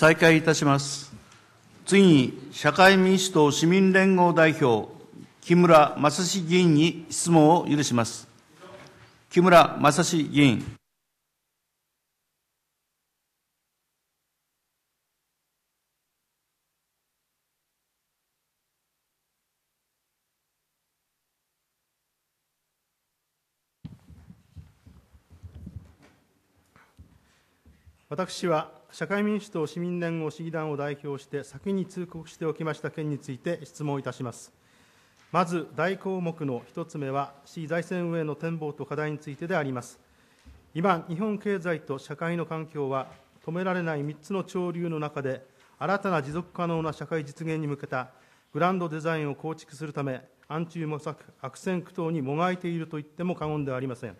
再開いたします。次に、社会民主党市民連合代表、木村正志議員に質問を許します。木村正志議員。私は社会民主党市民連合市議団を代表して先に通告しておきました件について質問いたしますまず大項目の1つ目は市財政運営の展望と課題についてであります今日本経済と社会の環境は止められない3つの潮流の中で新たな持続可能な社会実現に向けたグランドデザインを構築するため暗中模索悪戦苦闘にもがいていると言っても過言ではありません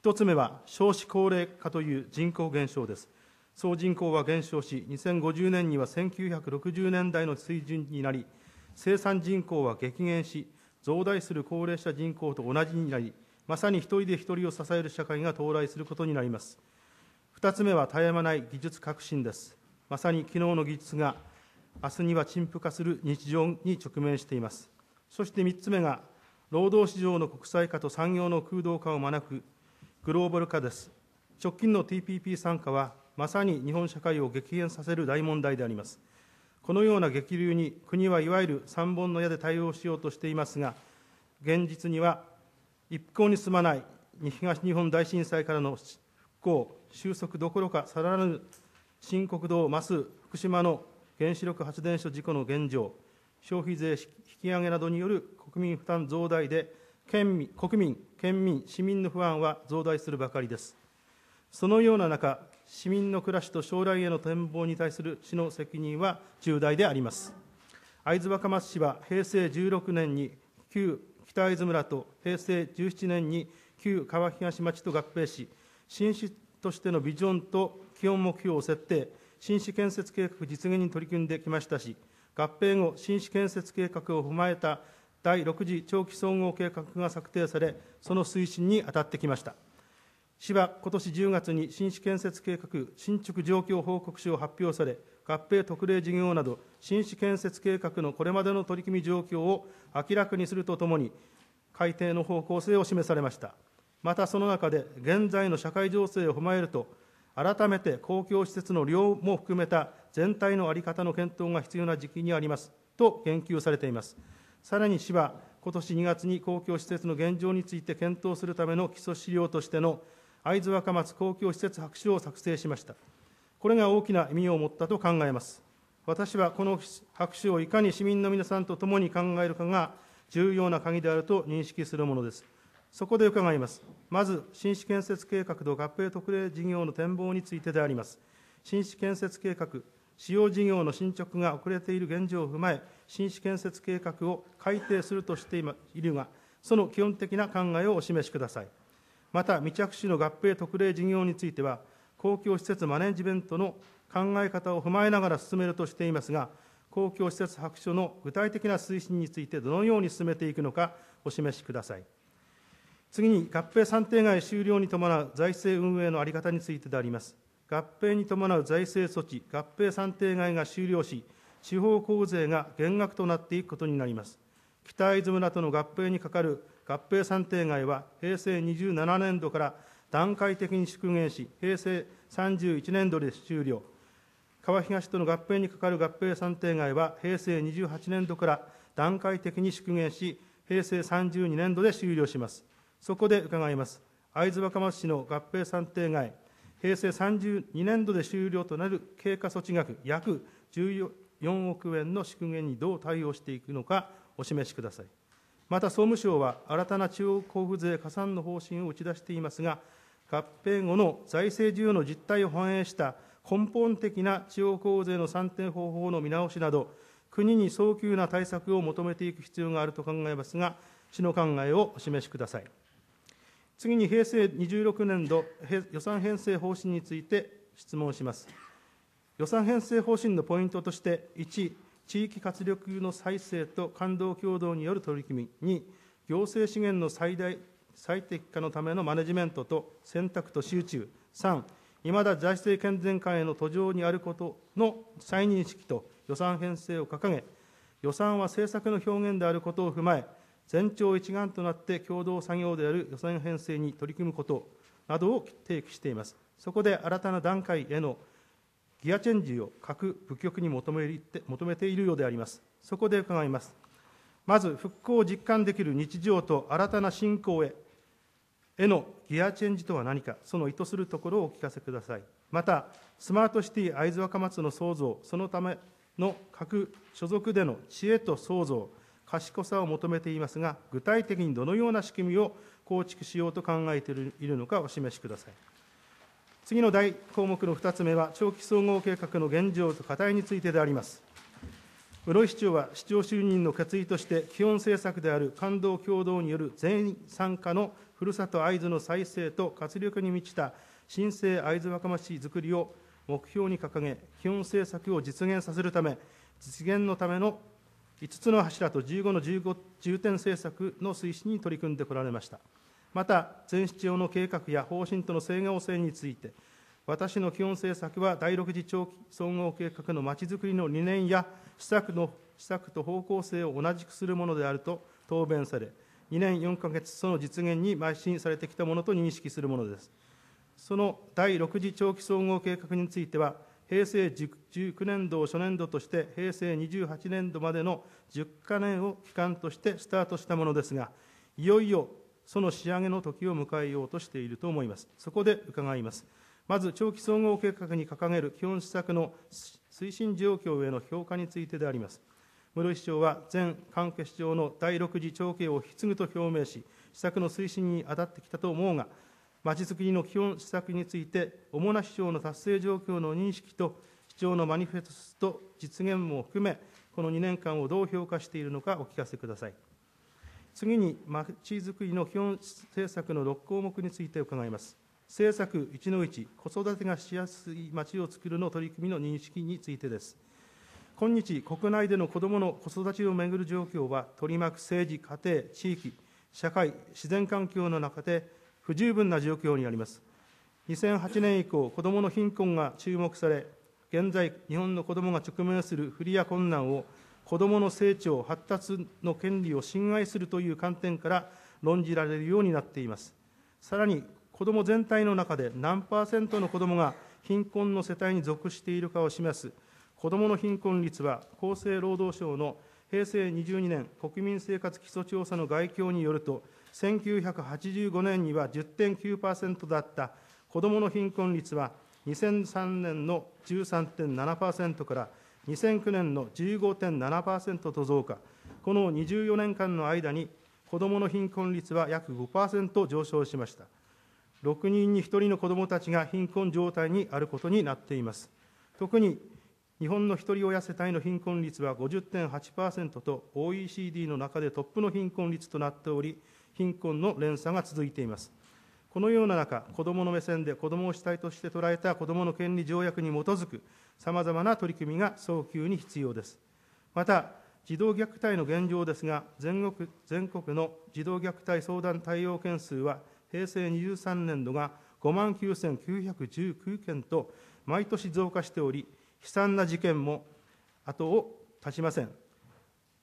1つ目は少子高齢化という人口減少です総人口は減少し、2050年には1960年代の水準になり、生産人口は激減し、増大する高齢者人口と同じになり、まさに一人で一人を支える社会が到来することになります。二つ目は絶え間ない技術革新です。まさに昨日の技術が、明日には陳腐化する日常に直面しています。そして三つ目が、労働市場の国際化と産業の空洞化を招くグローバル化です。直近の TPP 参加は、まさに日本社会を激変させる大問題であります。このような激流に国はいわゆる三本の矢で対応しようとしていますが、現実には一向に進まない東日本大震災からの復興、収束どころかさらなる深刻度を増す福島の原子力発電所事故の現状、消費税引き上げなどによる国民負担増大で県民、国民、県民、市民の不安は増大するばかりです。そのような中、市民の暮らしと将来への展望に対する市の責任は重大であります会津若松市は平成16年に旧北会津村と平成17年に旧川東町と合併し新市としてのビジョンと基本目標を設定新市建設計画実現に取り組んできましたし合併後新市建設計画を踏まえた第6次長期総合計画が策定されその推進に当たってきました市は今年10月に新市建設計画進捗状況報告書を発表され合併特例事業など新市建設計画のこれまでの取り組み状況を明らかにするとともに改定の方向性を示されましたまたその中で現在の社会情勢を踏まえると改めて公共施設の量も含めた全体の在り方の検討が必要な時期にありますと言及されていますさらに市は今年2月に公共施設の現状について検討するための基礎資料としての会津若松公共施設白書を作成しましたこれが大きな意味を持ったと考えます私はこの白書をいかに市民の皆さんと共に考えるかが重要な鍵であると認識するものですそこで伺いますまず新市建設計画と合併特例事業の展望についてであります新市建設計画使用事業の進捗が遅れている現状を踏まえ新市建設計画を改定するとしているがその基本的な考えをお示しくださいまた未着手の合併特例事業については公共施設マネジメントの考え方を踏まえながら進めるとしていますが公共施設白書の具体的な推進についてどのように進めていくのかお示しください次に合併算定外終了に伴う財政運営の在り方についてであります合併に伴う財政措置合併算定外が終了し地方交税が減額となっていくことになります北会津村との合併にかかる合併算定外は平成27年度から段階的に縮減し、平成31年度で終了。川東との合併にかかる合併算定外は平成28年度から段階的に縮減し、平成32年度で終了します。そこで伺います。会津若松市の合併算定外、平成32年度で終了となる経過措置額約14億円の縮減にどう対応していくのか、お示しください。また総務省は、新たな地方交付税加算の方針を打ち出していますが、合併後の財政需要の実態を反映した根本的な地方交付税の算定方法の見直しなど、国に早急な対策を求めていく必要があると考えますが、市の考えをお示しください。次に平成26年度予算編成方針について質問します。予算編成方針のポイントとして、1、地域活力の再生と感動協同による取り組みに行政資源の最大最適化のためのマネジメントと選択と集中3いまだ財政健全化への途上にあることの再認識と予算編成を掲げ予算は政策の表現であることを踏まえ全庁一丸となって共同作業である予算編成に取り組むことなどを提起していますそこで新たな段階へのギアチェンジを各部局に求め求めているようであります。そこで伺います。まず、復興を実感できる日常と新たな信仰へ、へのギアチェンジとは何か、その意図するところをお聞かせください。また、スマートシティ会津若松の創造、そのための各所属での知恵と創造、賢さを求めていますが、具体的にどのような仕組みを構築しようと考えているのかお示しください。次の大項目の2つ目は、長期総合計画の現状と課題についてであります。室井市長は市長就任の決意として、基本政策である感動共同による全員参加のふるさと会津の再生と活力に満ちた新生会津若松市づくりを目標に掲げ、基本政策を実現させるため、実現のための5つの柱と15の15重点政策の推進に取り組んでこられました。また全市長の計画や方針との整合性について私の基本政策は第6次長期総合計画のまちづくりの理念や施策の施策と方向性を同じくするものであると答弁され2年4か月その実現に邁進されてきたものと認識するものですその第6次長期総合計画については平成19年度を初年度として平成28年度までの10か年を期間としてスタートしたものですがいよいよその仕上げの時を迎えようとしていると思います。そこで伺います。まず、長期総合計画に掲げる基本施策の推進状況への評価についてであります。室井市長は、前関係市長の第6次長計を引き継ぐと表明し、施策の推進に当たってきたと思うが、まちづくりの基本施策について、主な市長の達成状況の認識と、市長のマニフェスト実現も含め、この2年間をどう評価しているのかお聞かせください。次に、まちづくりの基本政策の6項目について伺います。政策1の1、子育てがしやすいまちをつくるの取り組みの認識についてです。今日、国内での子どもの子育ちをめぐる状況は、取り巻く政治、家庭、地域、社会、自然環境の中で不十分な状況にあります。2008年以降、子どもの貧困が注目され、現在、日本の子どもが直面する不利や困難を子どもの成長、発達の権利を侵害するという観点から論じられるようになっています。さらに、子ども全体の中で何パーセントの子どもが貧困の世帯に属しているかを示す子どもの貧困率は、厚生労働省の平成22年国民生活基礎調査の概況によると、1985年には10.9%だった子どもの貧困率は、2003年の13.7%から2009年の15.7%と増加、この24年間の間に、子どもの貧困率は約5%上昇しました。6人に1人の子どもたちが貧困状態にあることになっています。特に日本のひとり親世帯の貧困率は50.8%と OECD の中でトップの貧困率となっており、貧困の連鎖が続いています。このような中、子どもの目線で子どもを主体として捉えた子どもの権利条約に基づくさまざまな取り組みが早急に必要です。また、児童虐待の現状ですが、全国全国の児童虐待相談対応件数は、平成23年度が5万9919件と、毎年増加しており、悲惨な事件も後を絶ちません。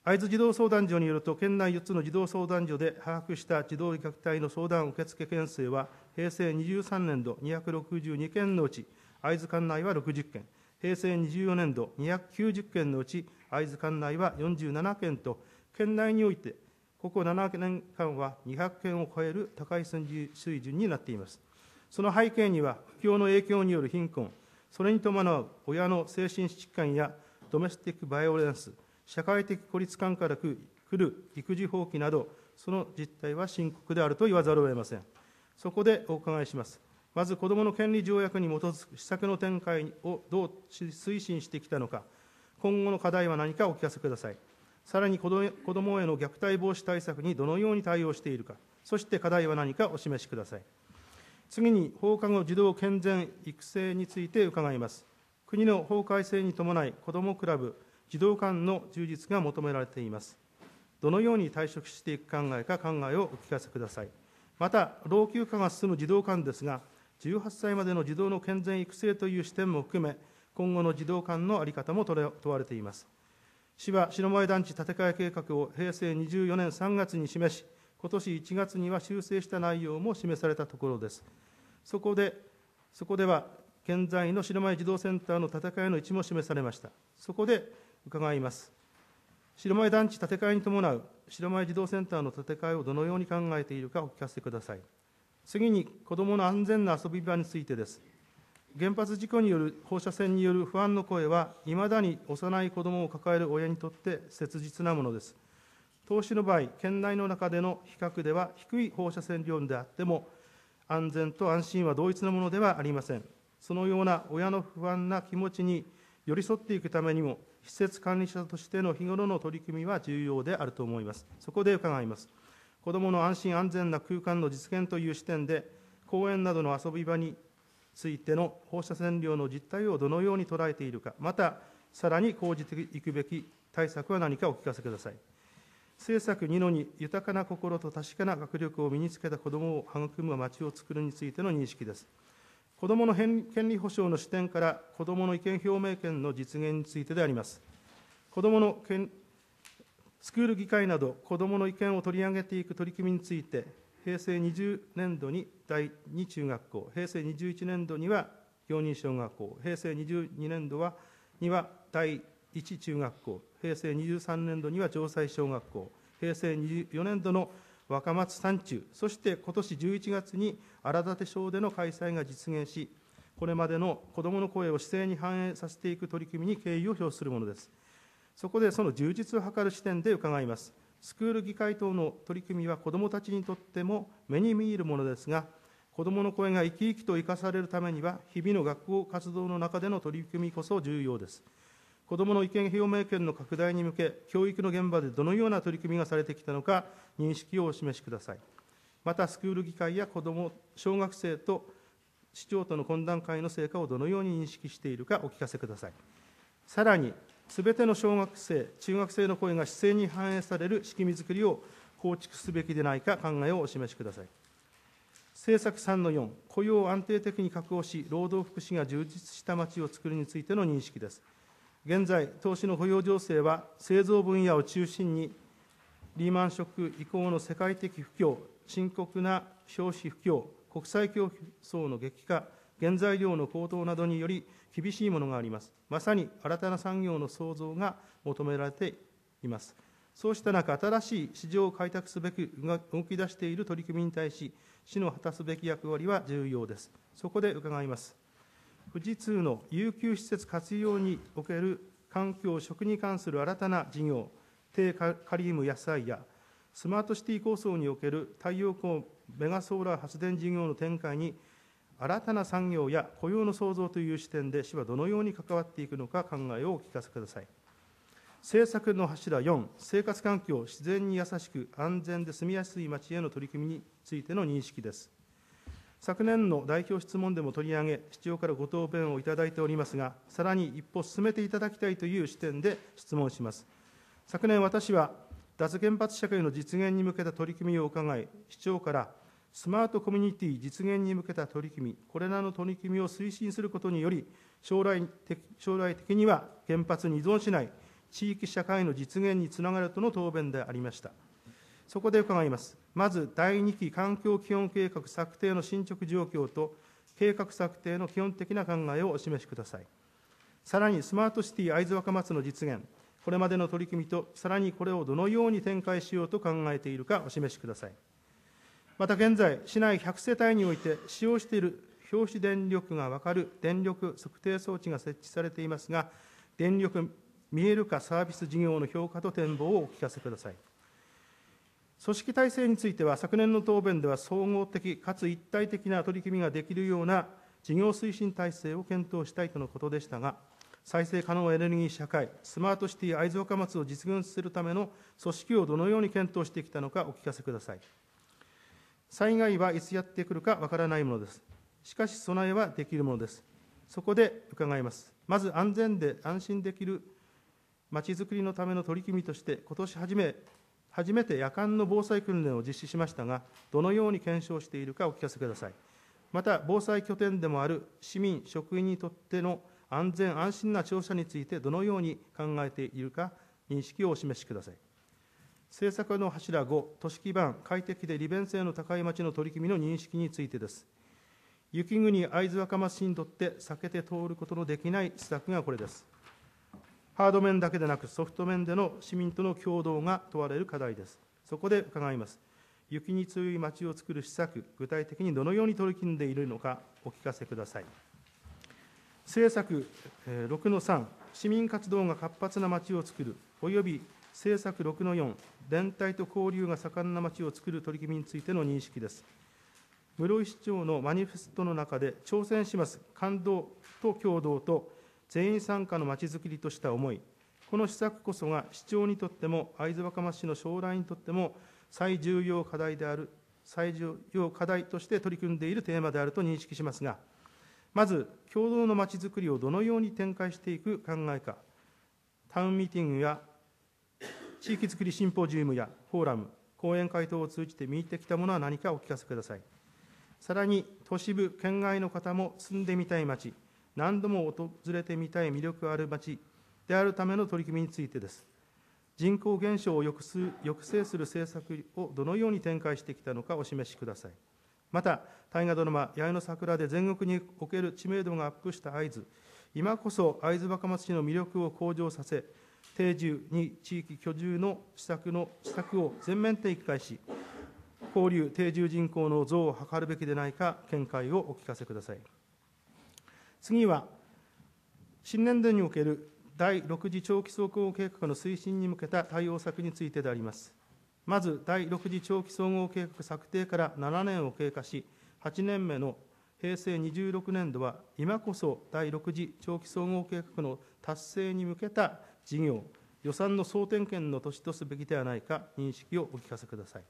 会津児童相談所によると、県内4つの児童相談所で把握した児童虐待の相談受付件数は、平成23年度262件のうち、会津管内は60件、平成24年度290件のうち、会津管内は47件と、県内において、ここ7年間は200件を超える高い水準になっています。その背景には、不況の影響による貧困、それに伴う親の精神疾患やドメスティックバイオレンス、社会的孤立感から来る育児放棄など、その実態は深刻であると言わざるを得ません。そこでお伺いします。まず子どもの権利条約に基づく施策の展開をどう推進してきたのか、今後の課題は何かお聞かせください。さらに子どもへの虐待防止対策にどのように対応しているか、そして課題は何かお示しください。次に、放課後児童健全育成について伺います。国の法改正に伴い、子どもクラブ、児童館の充実が求められています。どのように退職していく考えか、考えをお聞かせください。また、老朽化が進む児童館ですが、18歳までの児童の健全育成という視点も含め、今後の児童館の在り方も問われています。市は白前団地建て替え計画を平成24年3月に示し、今年1月には修正した内容も示されたところです。そこで、そこでは、現在の白前児童センターの建て替えの位置も示されました。そこで伺います。白前団地建て替えに伴う白前児童センターの建て替えをどのように考えているかお聞かせください。次に子どもの安全な遊び場についてです。原発事故による放射線による不安の声は、いまだに幼い子どもを抱える親にとって切実なものです。投資の場合、県内の中での比較では低い放射線量であっても、安全と安心は同一のものではありません。そのような親の不安な気持ちに寄り添っていくためにも、施設管理者としての日頃の取り組みは重要であると思います。そこで伺います。子どもの安心安全な空間の実現という視点で、公園などの遊び場についての放射線量の実態をどのように捉えているか、また、さらに講じていくべき対策は何かお聞かせください。政策2のに豊かな心と確かな学力を身につけた子どもを育む町をつくるについての認識です。子どもの権利保障の視点から、子どもの意見表明権の実現についてであります。子どもの権スクール議会など子どもの意見を取り上げていく取り組みについて平成20年度に第2中学校平成21年度には行人小学校平成22年度はには第1中学校平成23年度には城西小学校平成24年度の若松山中そして今年11月に荒立小での開催が実現しこれまでの子どもの声を姿勢に反映させていく取り組みに敬意を表するものですそこでその充実を図る視点で伺います。スクール議会等の取り組みは子どもたちにとっても目に見えるものですが、子どもの声が生き生きと生かされるためには、日々の学校活動の中での取り組みこそ重要です。子どもの意見表明権の拡大に向け、教育の現場でどのような取り組みがされてきたのか、認識をお示しください。また、スクール議会や子ども、小学生と市長との懇談会の成果をどのように認識しているか、お聞かせください。さらに、すべての小学生、中学生の声が姿勢に反映される仕組みづくりを構築すべきでないか考えをお示しください。政策3の4、雇用を安定的に確保し、労働福祉が充実した街をつくるについての認識です。現在、投資の雇用情勢は製造分野を中心に、リーマンショック以降の世界的不況、深刻な消費不況、国際競争の激化、原材料の高騰などにより、厳しいものがあります。まさに新たな産業の創造が求められています。そうした中、新しい市場を開拓すべく動き出している取り組みに対し、市の果たすべき役割は重要です。そこで伺います。富士通の有給施設活用における環境、食に関する新たな事業、低カリウム野菜や、スマートシティ構想における太陽光メガソーラー発電事業の展開に新たな産業や雇用の創造という視点で市はどのように関わっていくのか考えをお聞かせください政策の柱4生活環境自然に優しく安全で住みやすい町への取り組みについての認識です昨年の代表質問でも取り上げ市長からご答弁をいただいておりますがさらに一歩進めていただきたいという視点で質問します昨年私は脱原発社会の実現に向けた取り組みを伺い市長からスマートコミュニティ実現に向けた取り組み、これらの取り組みを推進することにより、将来的将来的には原発に依存しない地域社会の実現につながるとの答弁でありました。そこで伺います。まず、第2期環境基本計画策定の進捗状況と、計画策定の基本的な考えをお示しください。さらに、スマートシティ会津若松の実現、これまでの取り組みと、さらにこれをどのように展開しようと考えているかお示しください。また現在、市内100世帯において使用している表紙電力が分かる電力測定装置が設置されていますが、電力見える化サービス事業の評価と展望をお聞かせください。組織体制については、昨年の答弁では総合的かつ一体的な取り組みができるような事業推進体制を検討したいとのことでしたが、再生可能エネルギー社会、スマートシティ会津若松を実現するための組織をどのように検討してきたのか、お聞かせください。災害はいつやってくるかわからないものです。しかし備えはできるものです。そこで伺います。まず安全で安心できるまちづくりのための取り組みとして、今年初め初めて夜間の防災訓練を実施しましたが、どのように検証しているかお聞かせください。また、防災拠点でもある市民、職員にとっての安全・安心な庁舎について、どのように考えているか、認識をお示しください。政策の柱5、都市基盤、快適で利便性の高い町の取り組みの認識についてです。雪国会津若松市にとって避けて通ることのできない施策がこれです。ハード面だけでなくソフト面での市民との共同が問われる課題です。そこで伺います。雪に強い町を作る施策、具体的にどのように取り組んでいるのか、お聞かせください。政策6の3、市民活動が活発な町を作る、および政策6の4、連帯と交流が盛んな町をつくる取り組みについての認識です。室井市長のマニフェストの中で、挑戦します、感動と共同と、全員参加のまちづくりとした思い、この施策こそが市長にとっても、会津若松市の将来にとっても、最重要課題である、最重要課題として取り組んでいるテーマであると認識しますが、まず、共同のまちづくりをどのように展開していく考えか、タウンミーティングや地域づくりシンポジウムやフォーラム、講演会等を通じて見入ってきたものは何かお聞かせください。さらに、都市部、県外の方も住んでみたい街、何度も訪れてみたい魅力ある街であるための取り組みについてです。人口減少を抑制する政策をどのように展開してきたのかお示しください。また、大河ドラマ、八重の桜で全国における知名度がアップした会津、今こそ会津若松市の魅力を向上させ、定住に地域居住の施策の施策を全面的開し、交流定住人口の増を図るべきでないか、見解をお聞かせください。次は、新年度における第6次長期総合計画の推進に向けた対応策についてであります。まず、第6次長期総合計画策定から7年を経過し、8年目の平成26年度は、今こそ第6次長期総合計画の達成に向けた事業、予算の総点検の年とすべきではないか、認識をお聞かせください。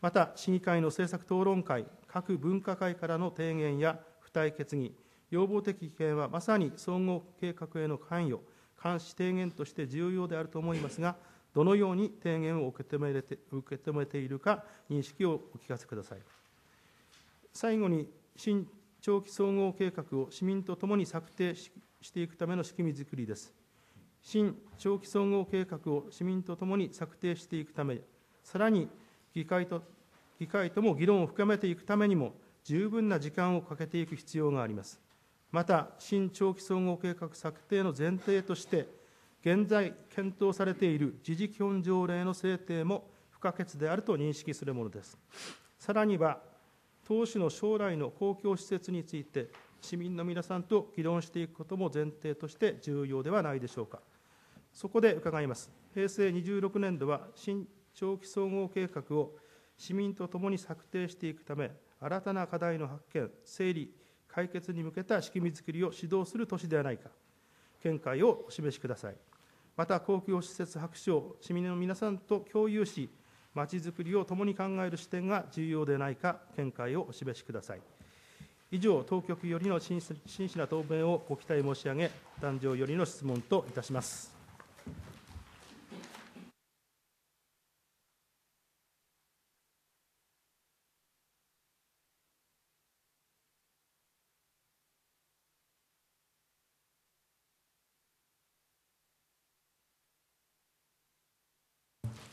また、市議会の政策討論会、各分科会からの提言や付帯決議、要望的意見はまさに総合計画への関与、監視提言として重要であると思いますが、どのように提言を受け止めて受け止めているか、認識をお聞かせください。最後に、新長期総合計画を市民とともに策定していくための仕組みづくりです。新長期総合計画を市民とともに策定していくため、さらに議会と議会とも議論を深めていくためにも、十分な時間をかけていく必要があります。また、新長期総合計画策定の前提として、現在検討されている時事基本条例の制定も不可欠であると認識するものです。さらには、当市の将来の公共施設について、市民の皆さんと議論していくことも前提として重要ではないでしょうか。そこで伺います。平成26年度は新長期総合計画を市民とともに策定していくため、新たな課題の発見、整理、解決に向けた仕組みづくりを指導する年ではないか、見解をお示しください。また、公共施設白書を市民の皆さんと共有し、まちづくりを共に考える視点が重要でないか、見解をお示しください。以上、当局よりの真摯な答弁をご期待申し上げ、壇上よりの質問といたします。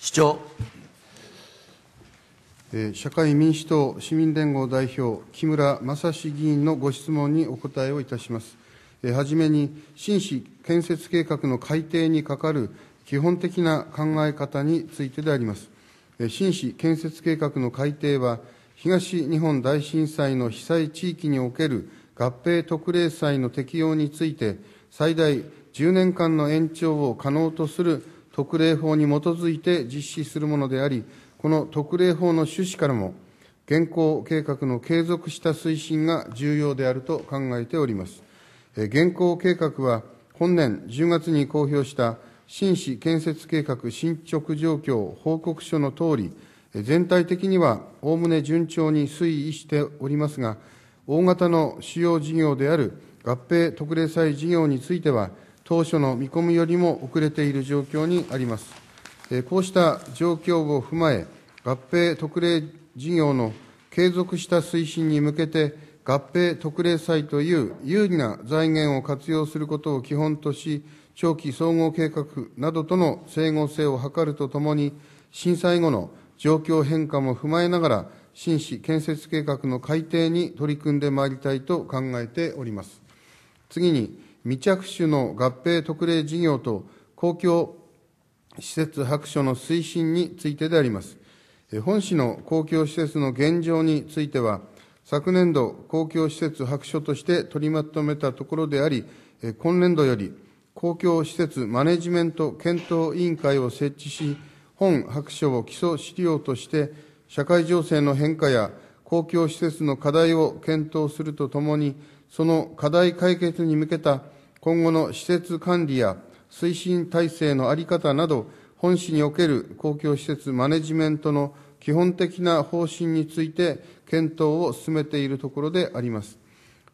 社会民主党市民連合代表、木村正議員のご質問にお答えをいたします。はじめに、新市建設計画の改定にかかる基本的な考え方についてであります。新市建設計画の改定は、東日本大震災の被災地域における合併特例債の適用について、最大10年間の延長を可能とする特例法に基づいて実施するものであり、この特例法の趣旨からも、現行計画の継続した推進が重要であると考えております。現行計画は、本年10月に公表した新市建設計画進捗状況報告書のとおり、全体的にはおおむね順調に推移しておりますが、大型の主要事業である合併特例債事業については、当初の見込みよりも遅れている状況にあります。こうした状況を踏まえ、合併特例事業の継続した推進に向けて、合併特例債という有利な財源を活用することを基本とし、長期総合計画などとの整合性を図るとともに、震災後の状況変化も踏まえながら、新市建設計画の改定に取り組んでまいりたいと考えております。次に、未着手の合併特例事業と公共施設白書の推進についてであります。本市の公共施設の現状については、昨年度公共施設白書として取りまとめたところであり、今年度より公共施設マネジメント検討委員会を設置し、本白書を基礎資料として、社会情勢の変化や公共施設の課題を検討するとともに、その課題解決に向けた今後の施設管理や推進体制の在り方など、本市における公共施設マネジメントの基本的な方針について検討を進めているところであります。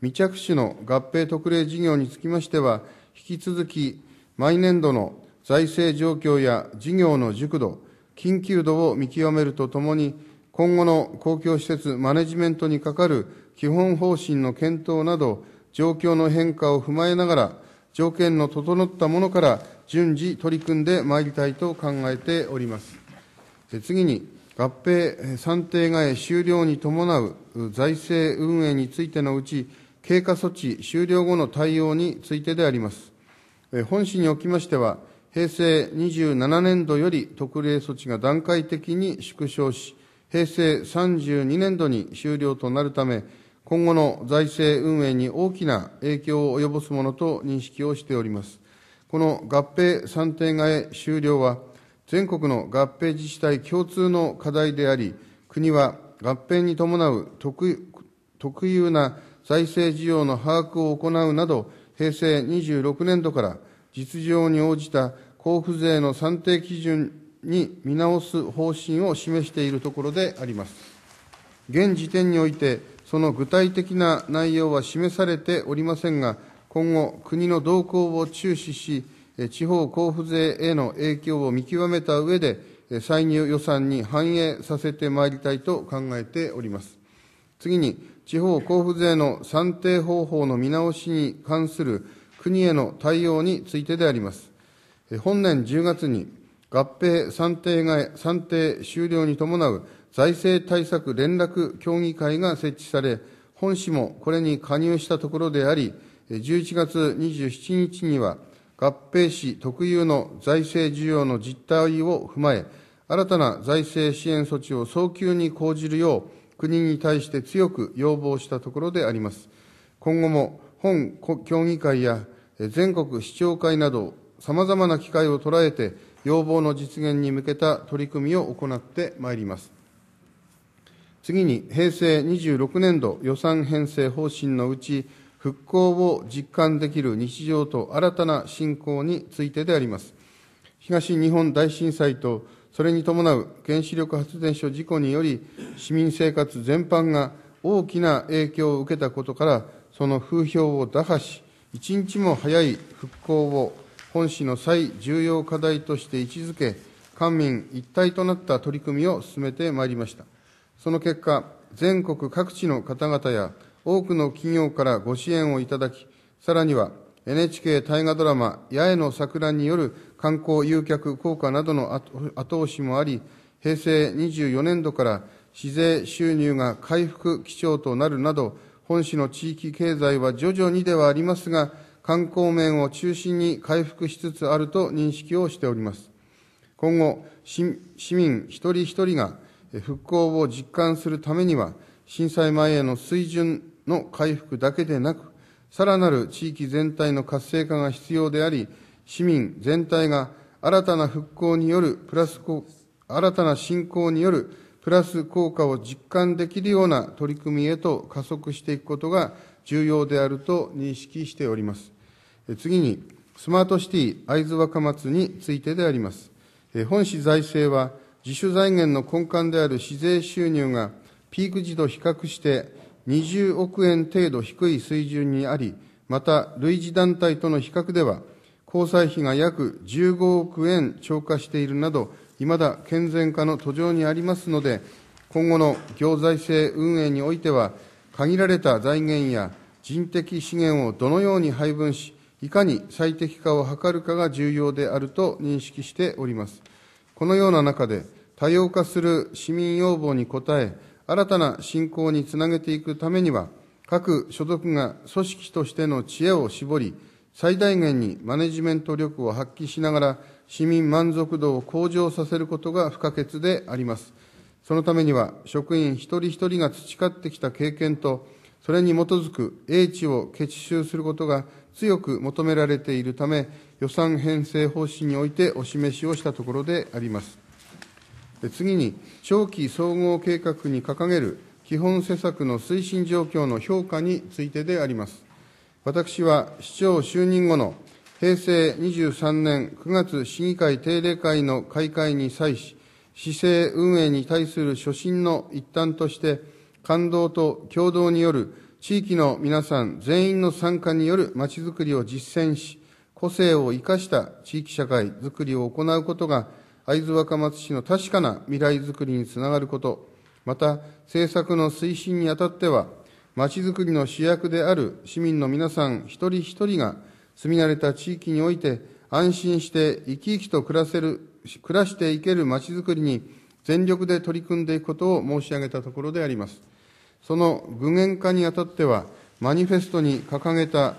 未着手の合併特例事業につきましては、引き続き毎年度の財政状況や事業の熟度、緊急度を見極めるとともに、今後の公共施設マネジメントにかかる基本方針の検討など、状況の変化を踏まえながら、条件の整ったものから順次取り組んでまいりたいと考えております。次に、合併算定外終了に伴う財政運営についてのうち、経過措置終了後の対応についてであります。本市におきましては、平成27年度より特例措置が段階的に縮小し、平成32年度に終了となるため、今後の財政運営に大きな影響を及ぼすものと認識をしております。この合併算定替え終了は、全国の合併自治体共通の課題であり、国は合併に伴う特有な財政需要の把握を行うなど、平成26年度から実情に応じた交付税の算定基準に見直す方針を示しているところであります。現時点において、その具体的な内容は示されておりませんが、今後、国の動向を注視し、地方交付税への影響を見極めた上で、歳入予算に反映させてまいりたいと考えております。次に、地方交付税の算定方法の見直しに関する国への対応についてであります。本年10月に合併算定外算定終了に伴う財政対策連絡協議会が設置され、本市もこれに加入したところであり、11月27日には、合併市特有の財政需要の実態を踏まえ、新たな財政支援措置を早急に講じるよう、国に対して強く要望したところであります。今後も本協議会や全国市長会など、さまざまな機会を捉えて、要望の実現に向けた取り組みを行ってまいります。次に平成26年度予算編成方針のうち、復興を実感できる日常と新たな信仰についてであります。東日本大震災とそれに伴う原子力発電所事故により、市民生活全般が大きな影響を受けたことから、その風評を打破し、一日も早い復興を本市の最重要課題として位置づけ、官民一体となった取り組みを進めてまいりました。その結果、全国各地の方々や多くの企業からご支援をいただき、さらには NHK 大河ドラマ、八重の桜による観光誘客効果などの後押しもあり、平成24年度から市税収入が回復基調となるなど、本市の地域経済は徐々にではありますが、観光面を中心に回復しつつあると認識をしております。今後、市民一人一人が復興を実感するためには、震災前への水準の回復だけでなく、さらなる地域全体の活性化が必要であり、市民全体が新たな復興によるプラス、新たな振興によるプラス効果を実感できるような取り組みへと加速していくことが重要であると認識しております。次に、スマートシティ会津若松についてであります。本市財政は、自主財源の根幹である市税収入がピーク時と比較して20億円程度低い水準にあり、また類似団体との比較では、交際費が約15億円超過しているなど、いまだ健全化の途上にありますので、今後の行財政運営においては、限られた財源や人的資源をどのように配分し、いかに最適化を図るかが重要であると認識しております。このような中で、多様化する市民要望に応え、新たな振興につなげていくためには、各所属が組織としての知恵を絞り、最大限にマネジメント力を発揮しながら、市民満足度を向上させることが不可欠であります。そのためには、職員一人一人が培ってきた経験と、それに基づく英知を結集することが強く求められているため、予算編成方針においてお示しをしたところであります。次に、長期総合計画に掲げる基本施策の推進状況の評価についてであります。私は市長就任後の平成23年9月市議会定例会の開会に際し、市政運営に対する初心の一端として、感動と共同による地域の皆さん全員の参加によるまちづくりを実践し、個性を生かした地域社会づくりを行うことが、会津若松市の確かな未来づくりにつながること、また政策の推進にあたっては、まちづくりの主役である市民の皆さん一人一人が住み慣れた地域において安心して生き生きと暮らせる、暮らしていけるまちづくりに全力で取り組んでいくことを申し上げたところであります。その具現化にあたっては、マニフェストに掲げた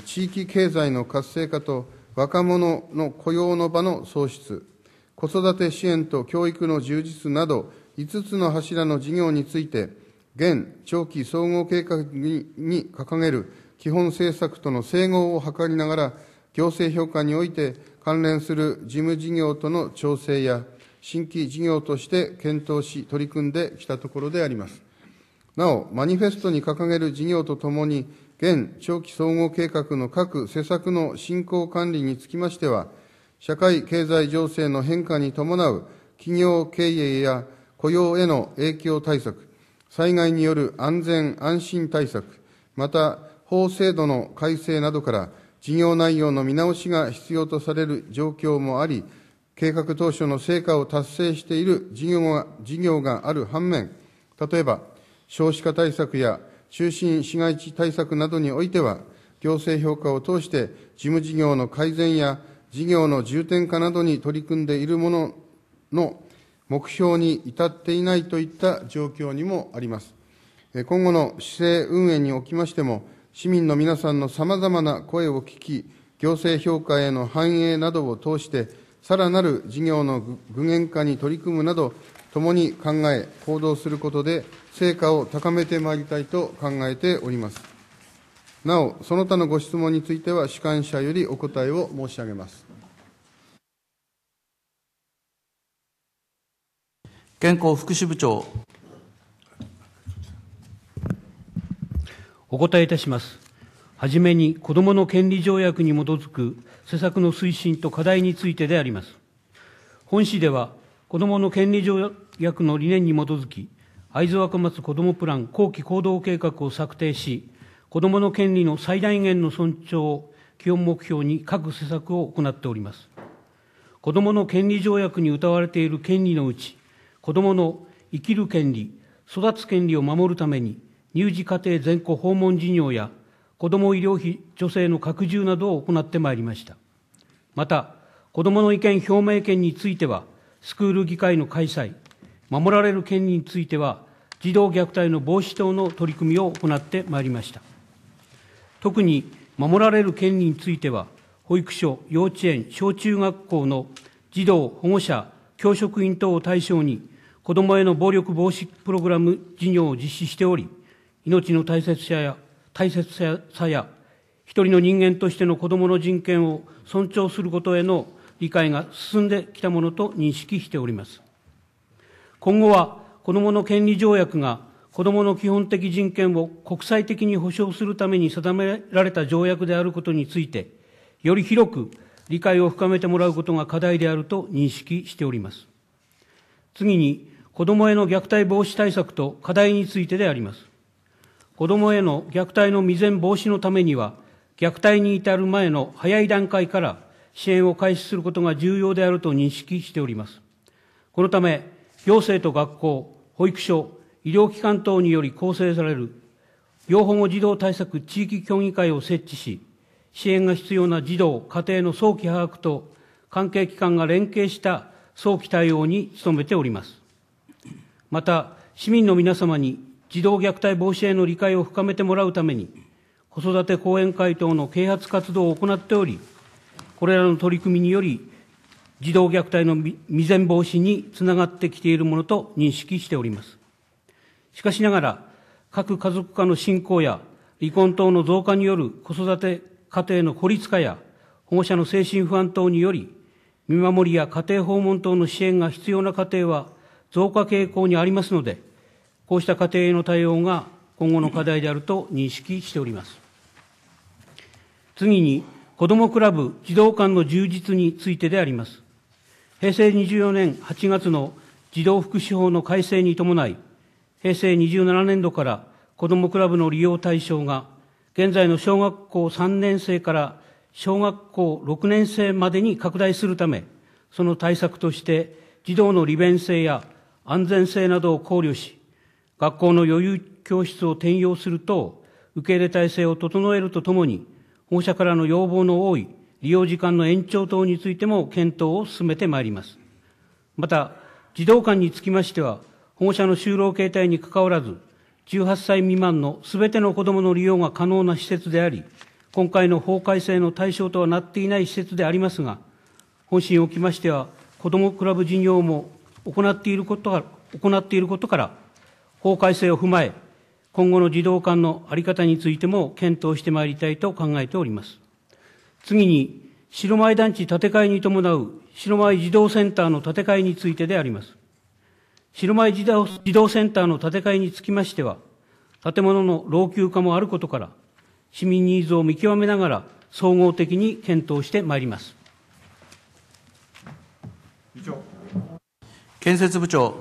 地域経済の活性化と若者の雇用の場の創出、子育て支援と教育の充実など、5つの柱の事業について、現長期総合計画に掲げる基本政策との整合を図りながら、行政評価において関連する事務事業との調整や、新規事業として検討し、取り組んできたところであります。なお、マニフェストに掲げる事業とともに、現長期総合計画の各施策の進行管理につきましては、社会経済情勢の変化に伴う企業経営や雇用への影響対策、災害による安全安心対策、また法制度の改正などから事業内容の見直しが必要とされる状況もあり、計画当初の成果を達成している事業が事業がある反面、例えば少子化対策や中心市街地対策などにおいては、行政評価を通して事務事業の改善や事業の重点化などに取り組んでいるものの目標に至っていないといった状況にもあります。今後の市政運営におきましても、市民の皆さんの様々な声を聞き、行政評価への反映などを通して、さらなる事業の具現化に取り組むなど、共に考え、行動することで、成果を高めてまいりたいと考えております。なお、その他のご質問については、主観者よりお答えを申し上げます。健康福祉部長。お答えいたします。はじめに、子どもの権利条約に基づく施策の推進と課題についてであります。本市では、子どもの権利条約の理念に基づき、会津若松子どもプラン後期行動計画を策定し、子どもの権利の最大限の尊重を基本目標に各施策を行っております。子どもの権利条約にうたわれている権利のうち、子どもの生きる権利、育つ権利を守るために、乳児家庭全戸訪問事業や子ども医療費助成の拡充などを行ってまいりました。また、子どもの意見表明権については、スクール議会の開催、守られる権利については、児童虐待の防止等の取り組みを行ってまいりました。特に守られる権利については、保育所、幼稚園、小中学校の児童、保護者、教職員等を対象に、子どもへの暴力防止プログラム事業を実施しており、命の大切さや、大切さや、一人の人間としての子どもの人権を尊重することへの理解が進んできたものと認識しております。今後は子供の権利条約が子供の基本的人権を国際的に保障するために定められた条約であることについて、より広く理解を深めてもらうことが課題であると認識しております。次に、子供への虐待防止対策と課題についてであります。子供への虐待の未然防止のためには、虐待に至る前の早い段階から支援を開始することが重要であると認識しております。このため、行政と学校、保育所、医療機関等により構成される養護児童対策地域協議会を設置し、支援が必要な児童、家庭の早期把握と関係機関が連携した早期対応に努めております。また、市民の皆様に児童虐待防止への理解を深めてもらうために、子育て講演会等の啓発活動を行っており、これらの取り組みにより、児童虐待の未然防止につながってきているものと認識しております。しかしながら、各家族化の進行や離婚等の増加による子育て家庭の孤立化や保護者の精神不安等により、見守りや家庭訪問等の支援が必要な家庭は増加傾向にありますので、こうした家庭への対応が今後の課題であると認識しております。次に、子どもクラブ児童館の充実についてであります。平成24年8月の児童福祉法の改正に伴い、平成27年度から子どもクラブの利用対象が、現在の小学校3年生から小学校6年生までに拡大するため、その対策として、児童の利便性や安全性などを考慮し、学校の余裕教室を転用する等、受け入れ体制を整えるとともに、保護者からの要望の多い利用時間の延長等についても検討を進めてまいります。また、児童館につきましては、保護者の就労形態にかかわらず、18歳未満のすべての子どもの利用が可能な施設であり、今回の法改正の対象とはなっていない施設でありますが、本心におきましては、子どもクラブ事業も行っていることから行っていることから、法改正を踏まえ、今後の児童館の在り方についても検討してまいりたいと考えております。次に、白米団地建て替えに伴う白米児童センターの建て替えについてであります。白米児童センターの建て替えにつきましては、建物の老朽化もあることから、市民ニーズを見極めながら、総合的に検討してまいります。建設部長。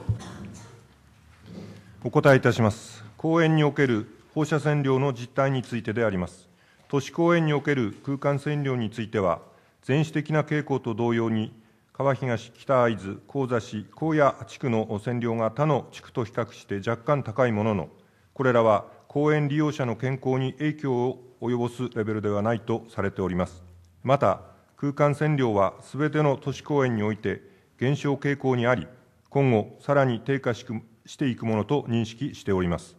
お答えいたします。公園における放射線量の実態についてであります。都市公園における空間占領については、全市的な傾向と同様に、川東、北会津、高座市、高野地区の占領が他の地区と比較して若干高いものの、これらは公園利用者の健康に影響を及ぼすレベルではないとされております。また、空間占領はすべての都市公園において減少傾向にあり、今後、さらに低下していくものと認識しております。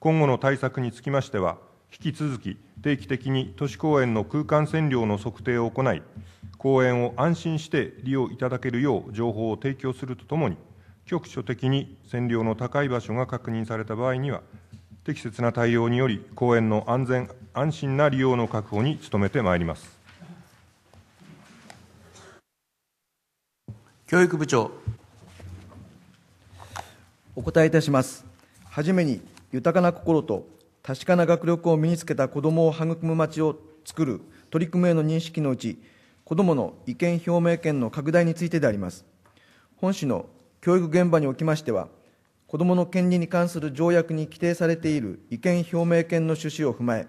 今後の対策につきましては、引き続き定期的に都市公園の空間線量の測定を行い公園を安心して利用いただけるよう情報を提供するとともに局所的に線量の高い場所が確認された場合には適切な対応により公園の安全安心な利用の確保に努めてまいります教育部長お答えいたしますはじめに豊かな心と確かな学力を身につけた子どもを育む町を作る取り組みへの認識のうち、子どもの意見表明権の拡大についてであります。本市の教育現場におきましては、子どもの権利に関する条約に規定されている意見表明権の趣旨を踏まえ、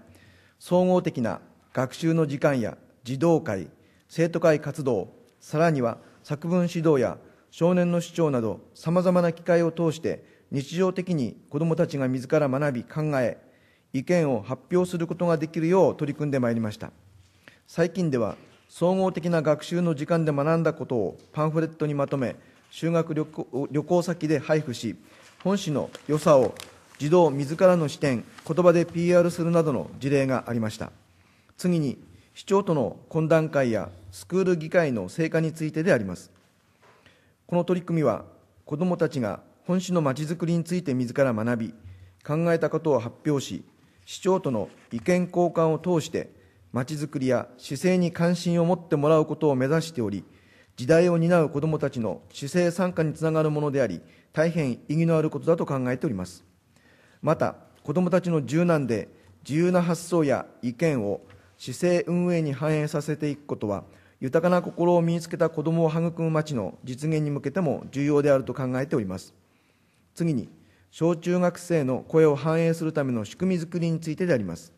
総合的な学習の時間や児童会、生徒会活動、さらには作文指導や少年の主張など、さまざまな機会を通して、日常的に子どもたちが自ら学び、考え、意見を発表することができるよう取り組んでまいりました最近では総合的な学習の時間で学んだことをパンフレットにまとめ修学旅行先で配布し本市の良さを児童自らの視点言葉で PR するなどの事例がありました次に市長との懇談会やスクール議会の成果についてでありますこの取り組みは子どもたちが本市のまちづくりについて自ら学び考えたことを発表し市長との意見交換を通して、まちづくりや市政に関心を持ってもらうことを目指しており、時代を担う子どもたちの市政参加につながるものであり、大変意義のあることだと考えております。また、子どもたちの柔軟で自由な発想や意見を市政運営に反映させていくことは、豊かな心を身につけた子どもを育む町の実現に向けても重要であると考えております。次に、小中学生の声を反映するための仕組みづくりについてであります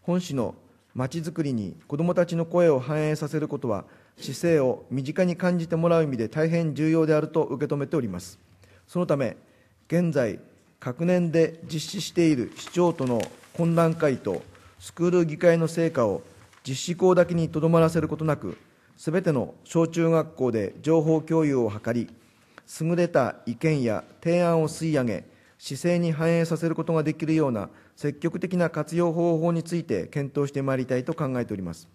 本市のまちづくりに子どもたちの声を反映させることは市政を身近に感じてもらう意味で大変重要であると受け止めておりますそのため現在各年で実施している市長との懇談会とスクール議会の成果を実施校だけにとどまらせることなくすべての小中学校で情報共有を図り優れた意見や提案を吸い上げ、姿勢に反映させることができるような積極的な活用方法について検討してまいりたいと考えております。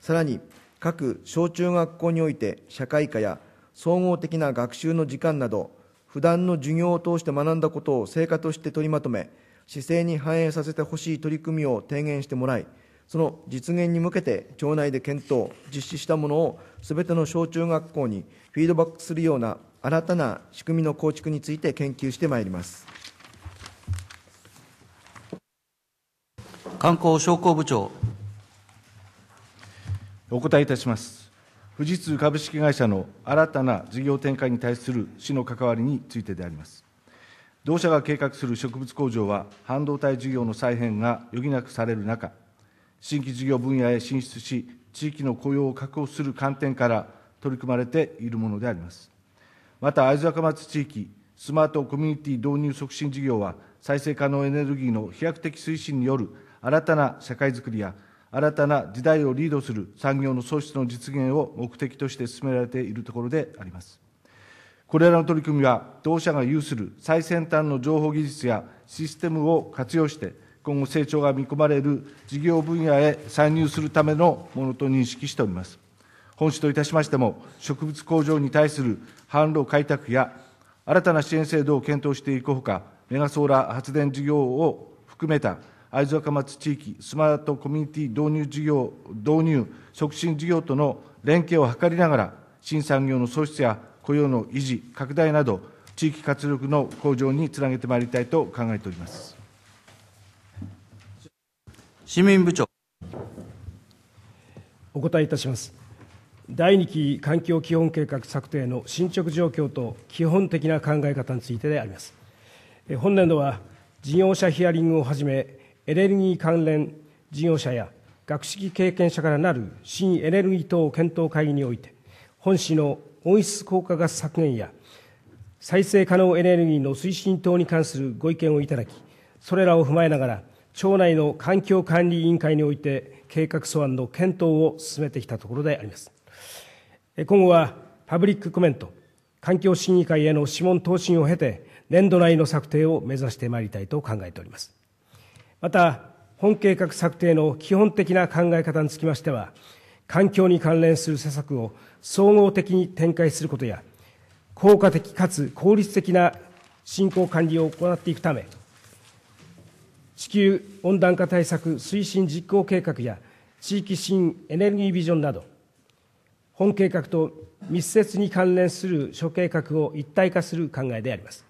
さらに、各小中学校において社会科や総合的な学習の時間など、普段の授業を通して学んだことを成果として取りまとめ、姿勢に反映させてほしい取り組みを提言してもらい、その実現に向けて町内で検討、実施したものをすべての小中学校にフィードバックするような新たな仕組みの構築について研究してまいります観光商工部長お答えいたします富士通株式会社の新たな事業展開に対する市の関わりについてであります同社が計画する植物工場は半導体事業の再編が余儀なくされる中新規事業分野へ進出し地域の雇用を確保する観点から取り組まれているものでありますまた会津若松地域スマートコミュニティ導入促進事業は再生可能エネルギーの飛躍的推進による新たな社会づくりや新たな時代をリードする産業の創出の実現を目的として進められているところであります。これらの取り組みは、同社が有する最先端の情報技術やシステムを活用して、今後成長が見込まれる事業分野へ参入するためのものと認識しております。本市といたしましても、植物工場に対する販路開拓や、新たな支援制度を検討していくほか、メガソーラー発電事業を含めた会津若松地域スマートコミュニティ導入事業、導入促進事業との連携を図りながら、新産業の創出や雇用の維持、拡大など、地域活力の向上につなげてまいりたいと考えております。市民部長お答えいたします。第2期環境基本計画策定の進捗状況と基本的な考え方についてであります。本年度は事業者ヒアリングをはじめ、エネルギー関連事業者や学識経験者からなる新エネルギー等検討会議において、本市の温室効果ガス削減や再生可能エネルギーの推進等に関するご意見をいただき、それらを踏まえながら、町内の環境管理委員会において計画素案の検討を進めてきたところであります。今後はパブリックコメント、環境審議会への諮問答申を経て、年度内の策定を目指してまいりたいと考えております。また、本計画策定の基本的な考え方につきましては、環境に関連する施策を総合的に展開することや、効果的かつ効率的な振興管理を行っていくため、地球温暖化対策推進実行計画や地域新エネルギービジョンなど、本計画と密接に関連する諸計画を一体化する考えであります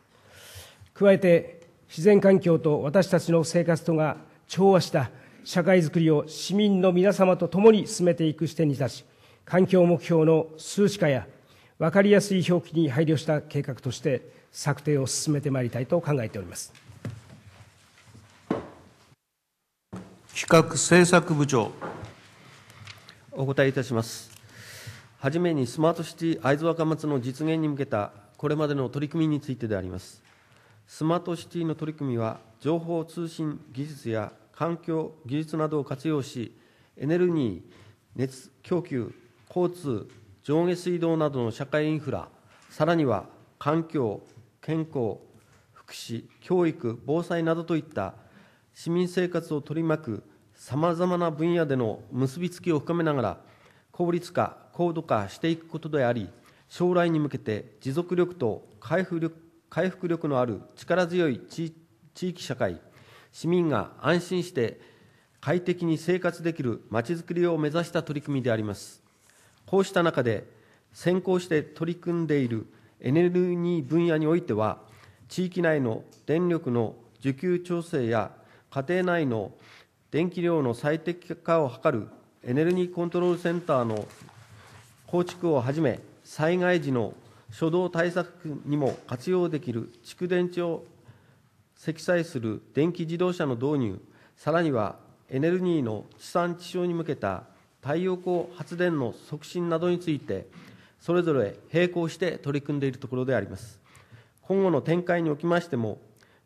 加えて自然環境と私たちの生活とが調和した社会づくりを市民の皆様と共に進めていく視点に立ち環境目標の数値化や分かりやすい表記に配慮した計画として策定を進めてまいりたいと考えております企画政策部長お答えいたしますはじめにスマートシティ会津若松の実現に向けたこれまでの取り組みについてでありますスマートシティの取り組みは情報通信技術や環境技術などを活用しエネルギー熱供給交通上下水道などの社会インフラさらには環境健康福祉教育防災などといった市民生活を取り巻くさまざまな分野での結びつきを深めながら効率化、高度化していくことであり、将来に向けて持続力と回復力回復力のある力強い地域社会、市民が安心して快適に生活できるまちづくりを目指した取り組みであります。こうした中で、先行して取り組んでいるエネルギー分野においては、地域内の電力の需給調整や家庭内の電気量の最適化を図るエネルギーコントロールセンターの構築をはじめ、災害時の初動対策にも活用できる蓄電池を積載する電気自動車の導入、さらにはエネルギーの地産地消に向けた太陽光発電の促進などについて、それぞれ並行して取り組んでいるところであります。今後の展開におきましても、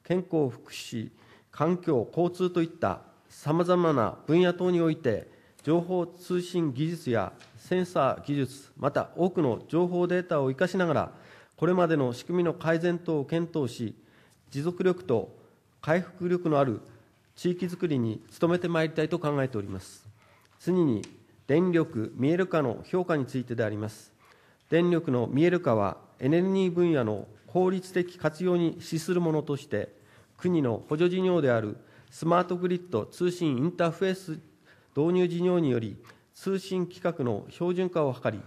健康、福祉、環境、交通といったさまざまな分野等において、情報通信技術やセンサー技術、また多くの情報データを生かしながら、これまでの仕組みの改善等を検討し、持続力と回復力のある地域づくりに努めてまいりたいと考えております。次に、電力見える化の評価についてであります。電力の見える化は、エネルギー分野の効率的活用に資するものとして、国の補助事業であるスマートグリッド通信インターフェース導入事業により通信規格の標準化を図り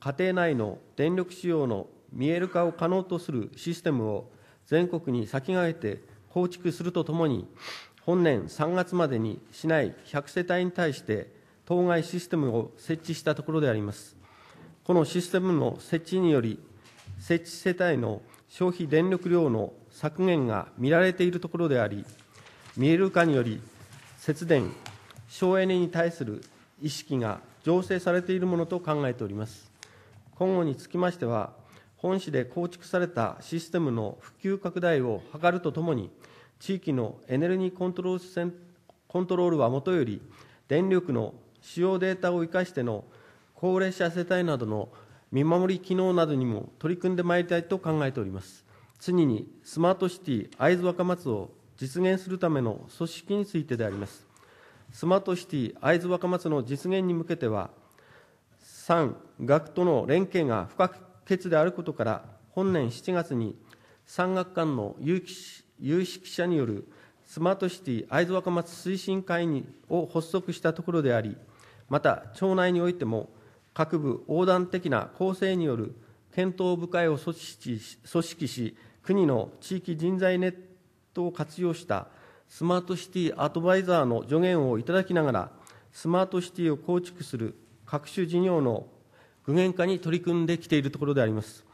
家庭内の電力使用の見える化を可能とするシステムを全国に先駆けて構築するとともに本年3月までに市内100世帯に対して当該システムを設置したところでありますこのシステムの設置により設置世帯の消費電力量の削減が見られているところであり見える化により節電省エネに対する意識が醸成されているものと考えております。今後につきましては、本市で構築されたシステムの普及拡大を図るとともに、地域のエネルギーコントロールコントロールはもとより、電力の使用データを生かしての高齢者世帯などの見守り機能などにも取り組んでまいりたいと考えております。次に、スマートシティ会津若松を実現するための組織についてであります。スマートシティ会津若松の実現に向けては産学との連携が不可欠であることから本年7月に産学官の有識者によるスマートシティ会津若松推進会議を発足したところでありまた町内においても各部横断的な構成による検討部会を組織し国の地域人材ネットを活用したスマートシティアドバイザーの助言をいただきながら、スマートシティを構築する各種事業の具現化に取り組んできているところであります。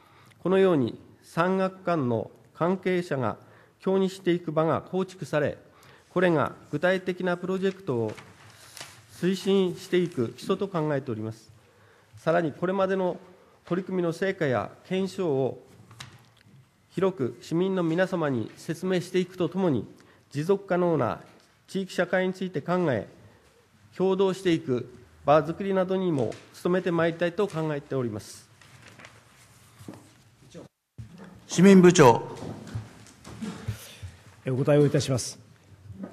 このように、産学官の関係者が協議していく場が構築され、これが具体的なプロジェクトを推進していく基礎と考えております。さらに、これまでの取り組みの成果や検証を広く市民の皆様に説明していくとともに、持続可能な地域社会について考え、共同していく場づくりなどにも努めてまいりたいと考えております。市民部長。お答えをいたします。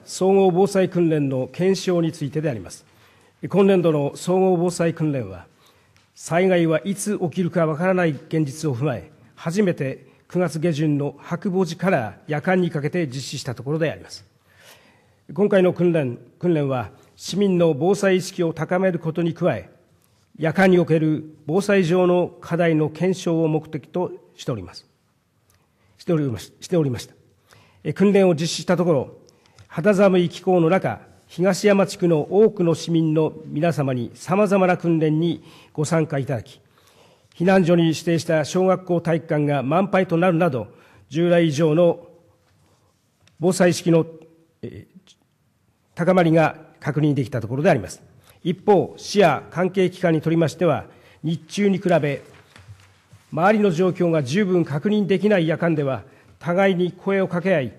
総合防災訓練の検証についてであります。今年度の総合防災訓練は、災害はいつ起きるかわからない現実を踏まえ、初めて9月下旬の白帽時から夜間にかけて実施したところであります。今回の訓練訓練は、市民の防災意識を高めることに加え、夜間における防災上の課題の検証を目的としております。しておりましておりました。訓練を実施したところ、肌寒い気候の中、東山地区の多くの市民の皆様に様々な訓練にご参加いただき、避難所に指定した小学校体育館が満杯となるなど、従来以上の防災意識の高まりが確認できたところであります。一方、市や関係機関にとりましては、日中に比べ、周りの状況が十分確認できない夜間では、互いに声を掛け合い、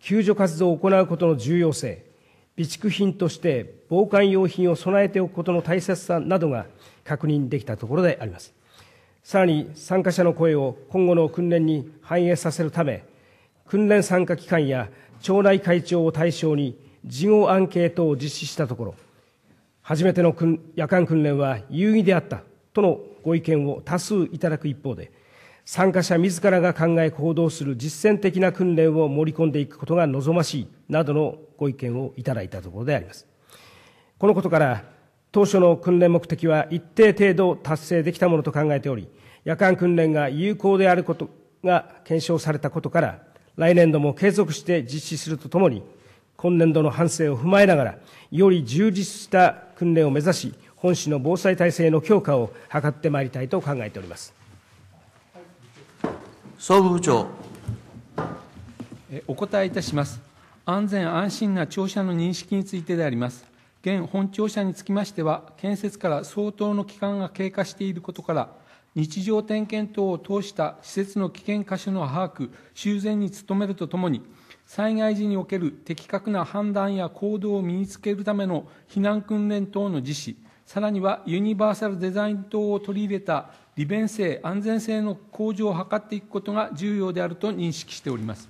救助活動を行うことの重要性、備蓄品として防寒用品を備えておくことの大切さなどが確認できたところであります。さらに参加者の声を今後の訓練に反映させるため、訓練参加機関や町内会長を対象に事後アンケートを実施したところ、初めての夜間訓練は有意義であったとのご意見を多数いただく一方で、参加者自らが考え行動する実践的な訓練を盛り込んでいくことが望ましいなどのご意見をいただいたところであります。このことから、当初の訓練目的は一定程度達成できたものと考えており、夜間訓練が有効であることが検証されたことから、来年度も継続して実施するとともに、今年度の反省を踏まえながら、より充実した訓練を目指し、本市の防災体制の強化を図ってまいりたいと考えております。総務部長。お答えいたします。安全安心な庁舎の認識についてであります。現本庁舎につきましては、建設から相当の期間が経過していることから、日常点検等を通した施設の危険箇所の把握、修繕に努めるとともに、災害時における的確な判断や行動を身につけるための避難訓練等の実施、さらにはユニバーサルデザイン等を取り入れた利便性、安全性の向上を図っていくことが重要であると認識しております。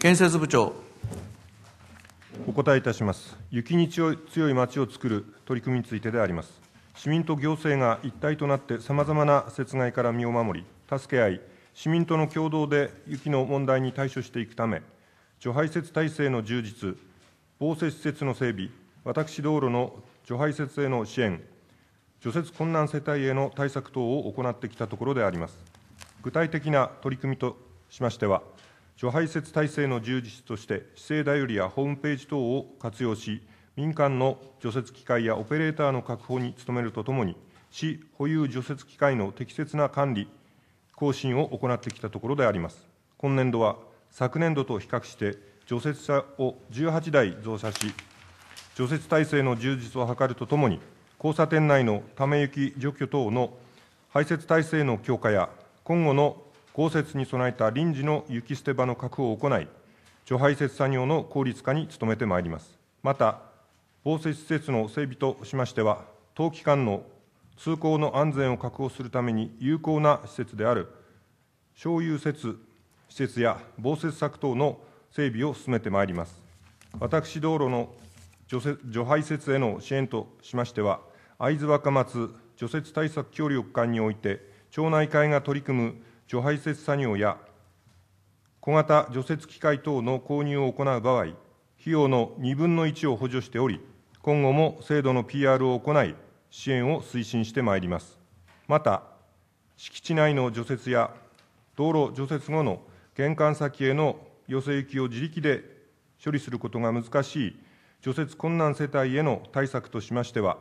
建設部長お答えいたします。雪に強い町を作る取り組みについてであります。市民と行政が一体となってさまざまな雪害から身を守り、助け合い、市民との共同で雪の問題に対処していくため、除排雪体制の充実、防雪施設の整備、私道路の除排雪への支援、除雪困難世帯への対策等を行ってきたところであります。具体的な取り組みとしましては、除排泄体制の充実として、市政だよりやホームページ等を活用し、民間の除雪機械やオペレーターの確保に努めるとともに、市保有除雪機械の適切な管理、更新を行ってきたところであります。今年度は昨年度と比較して、除雪車を18台増車し、除雪体制の充実を図るとともに、交差点内のため雪除去等の排泄体制の強化や、今後の豪雪に備えた臨時の雪捨て場の確保を行い、除排雪作業の効率化に努めてまいります。また、防雪施設の整備としましては、当期間の通行の安全を確保するために有効な施設である、商有設施設や防雪策等の整備を進めてまいります。私道路の除排雪への支援としましては、会津若松除雪対策協力館において、町内会が取り組む除排雪作業や小型除雪機械等の購入を行う場合、費用の2分の1を補助しており、今後も制度の PR を行い、支援を推進してまいります。また、敷地内の除雪や道路除雪後の玄関先への寄せ行きを自力で処理することが難しい除雪困難世帯への対策としましては、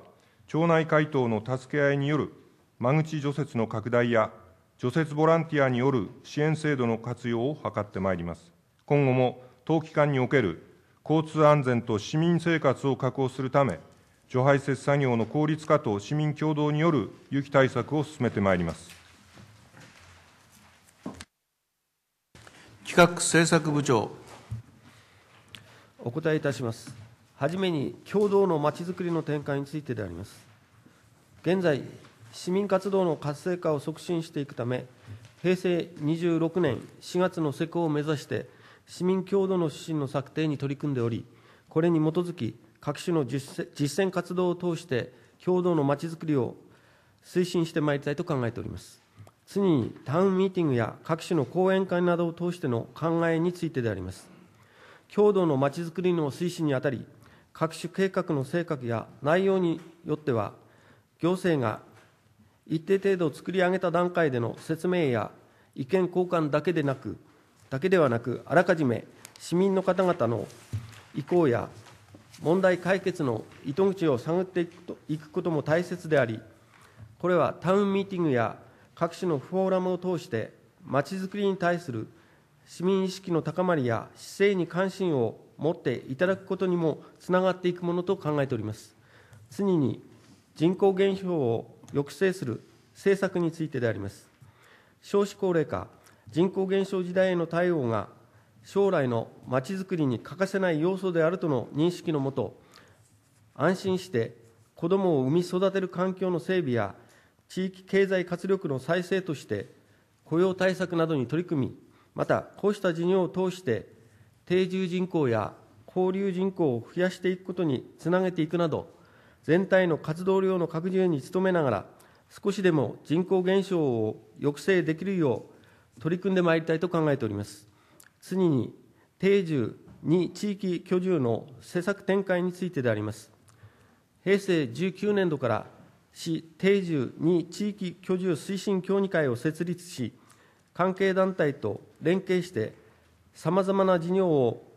町内回答の助け合いによる間口除雪の拡大や除雪ボランティアによる支援制度の活用を図ってまいります。今後も冬期間における交通安全と市民生活を確保するため、除排雪作業の効率化と市民共同による雪対策を進めてまいります。企画政策部長。お答えいたします。はじめに、共同のまちづくりの展開についてであります。現在、市民活動の活性化を促進していくため、平成26年4月の施行を目指して、市民共同の指針の策定に取り組んでおり、これに基づき、各種の実践活動を通して、共同のまちづくりを推進してまいりたいと考えております。常にタウンミーティングや各種の講演会などを通しての考えについてであります。共同のまちづくりの推進にあたり、各種計画の性格や内容によっては、行政が一定程度作り上げた段階での説明や意見交換だけでなく、だけではなく、あらかじめ市民の方々の意向や問題解決の糸口を探っていくことも大切であり、これはタウンミーティングや各種のフォーラムを通して、まちづくりに対する市民意識の高まりや姿勢に関心を持っていただくことにもつながっていくものと考えております。常に人口減少を抑制する政策についてであります。少子高齢化、人口減少時代への対応が将来のまちづくりに欠かせない要素であるとの認識のもと、安心して子どもを産み育てる環境の整備や、地域経済活力の再生として、雇用対策などに取り組み、また、こうした事業を通して、定住人口や交流人口を増やしていくことにつなげていくなど、全体の活動量の拡充に努めながら、少しでも人口減少を抑制できるよう取り組んでまいりたいと考えております。次に、定住に地域居住の施策展開についてであります。平成19年度から市定住に地域居住推進協議会を設立し、関係団体と連携して、さまざまな事業を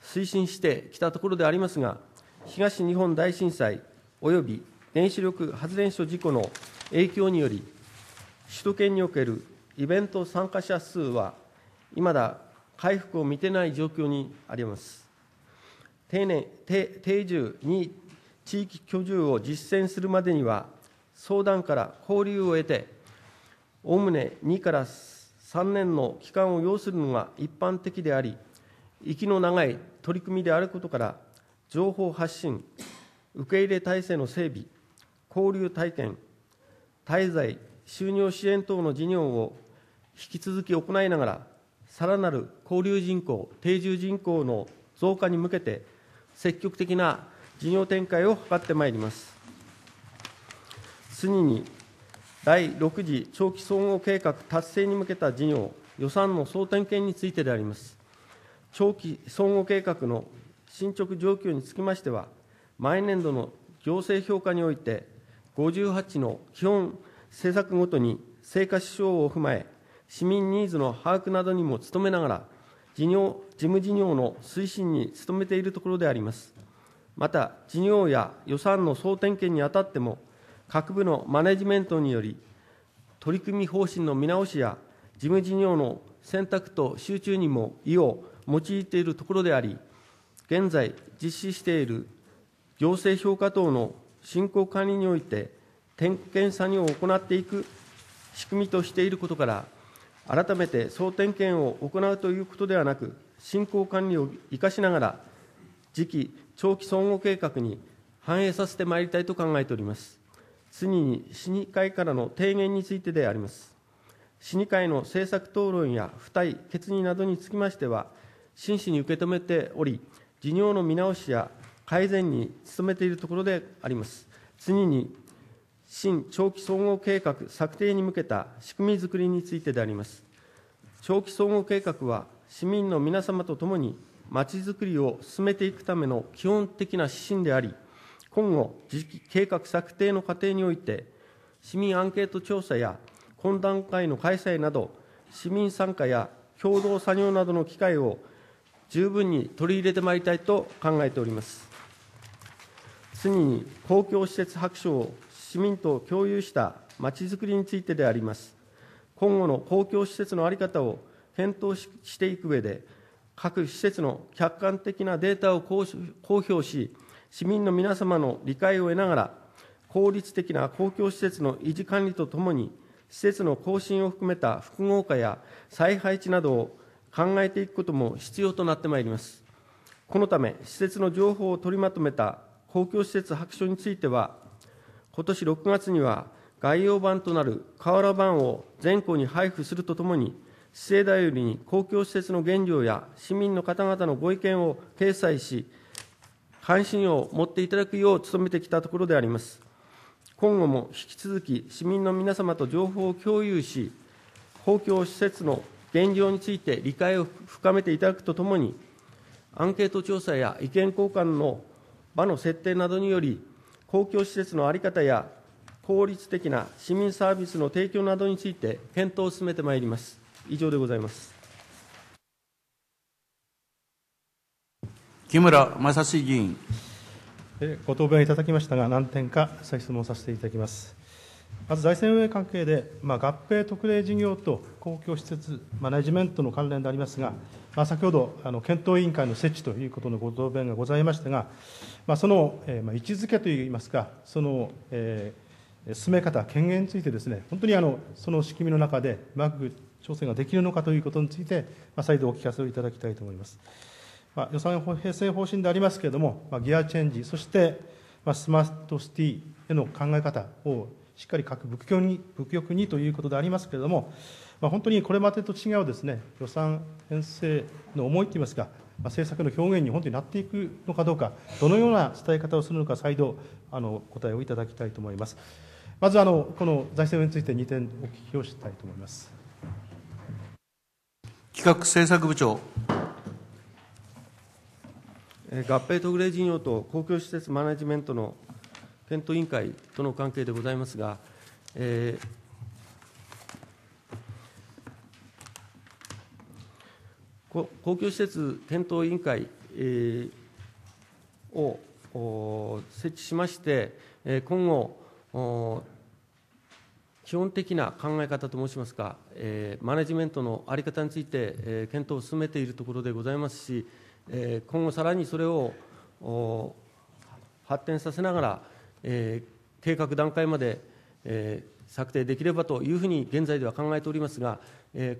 推進してきたところでありますが、東日本大震災および原子力発電所事故の影響により、首都圏におけるイベント参加者数は、いまだ回復を見てない状況にあります。定年定住に地域居住を実践するまでには、相談から交流を得て、おおむね2から3年の期間を要するのが一般的であり、息の長い取り組みであることから、情報発信、受け入れ体制の整備、交流体験、滞在、就業支援等の事業を引き続き行いながら、さらなる交流人口、定住人口の増加に向けて、積極的な事業展開を図ってまいります。次に、第6次長期総合計画達成に向けた事業、予算の総点検についてであります。長期総合計画の進捗状況につきましては、毎年度の行政評価において、58の基本政策ごとに成果指標を踏まえ、市民ニーズの把握などにも努めながら、事業事務事業の推進に努めているところであります。また、事業や予算の総点検にあたっても、各部のマネジメントにより、取り組み方針の見直しや、事務事業の選択と集中にも意を用いているところであり、現在実施している行政評価等の振興管理において、点検作業を行っていく仕組みとしていることから、改めて総点検を行うということではなく、振興管理を生かしながら、次期長期総合計画に反映させてまいりたいと考えております。次に、市議会からの提言についてであります。市議会の政策討論や付帯、決議などにつきましては、真摯に受け止めており、事業の見直しや改善に努めているところであります。次に、新長期総合計画策定に向けた仕組みづくりについてであります。長期総合計画は、市民の皆様と共に、まちづくりを進めていくための基本的な指針であり、今後、次期計画策定の過程において、市民アンケート調査や懇談会の開催など、市民参加や共同作業などの機会を十分に取り入れてまいりたいと考えております。次にに公共施設白書を市民と共有したまちづくりについてであります。今後の公共施設の在り方を検討していく上で、各施設の客観的なデータを公表し、市民の皆様の理解を得ながら、効率的な公共施設の維持管理とともに、施設の更新を含めた複合化や再配置などを考えていくことも必要となってまいります。このため、施設の情報を取りまとめた公共施設白書については、今年6月には概要版となる瓦版を全校に配布するとともに、市政だよりに公共施設の原料や市民の方々のご意見を掲載し、関心を持っていただくよう努めてきたところであります。今後も引き続き市民の皆様と情報を共有し、公共施設の現状について理解を深めていただくとともに、アンケート調査や意見交換の場の設定などにより、公共施設の在り方や効率的な市民サービスの提供などについて検討を進めてまいります。以上でございます。木村正史議員。ご答弁いただきましたが、何点か質問させていただきます。まず財政運営関係で、まあ、合併特例事業と公共施設マネジメントの関連でありますが、まあ、先ほどあの検討委員会の設置ということのご答弁がございましたが、まあ、その、えーまあ、位置づけといいますか、その、えー、進め方、権限についてですね、本当にあのその仕組みの中でうまく調整ができるのかということについて、まあ、再度お聞かせをいただきたいと思います。まあ、予算編成方針でありますけれども、まあ、ギアチェンジ、そして、まあ、スマートシティへの考え方をしっかり各部局に部局にということでありますけれども、まあ、本当にこれまでと違うですね予算編成の思いといいますか、まあ、政策の表現に本当になっていくのかどうか、どのような伝え方をするのか、再度あの答えをいただきたいと思います。まずあの、この財政面について2点お聞きをしたいと思います。企画政策部長合併特例事業と公共施設マネジメントの検討委員会との関係でございますが、えー、公共施設検討委員会を設置しまして、今後、基本的な考え方と申しますか、マネジメントの在り方について検討を進めているところでございますし、今後さらにそれを発展させながら、計画段階まで策定できればというふうに現在では考えておりますが、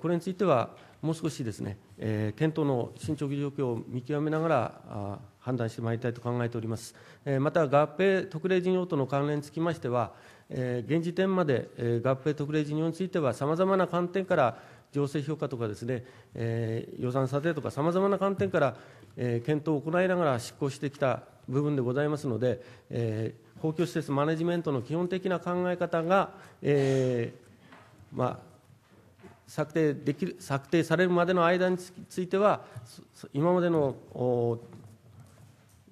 これについてはもう少しですね、検討の進捗状況を見極めながら判断してまいりたいと考えております。また、合併特例事業との関連につきましては、現時点まで合併特例事業については、さまざまな観点から情勢評価とかですね、予算査定とか、さまざまな観点から検討を行いながら執行してきた部分でございますので、公共施設マネジメントの基本的な考え方が、えー、まあ、策定できる策定されるまでの間については、今までの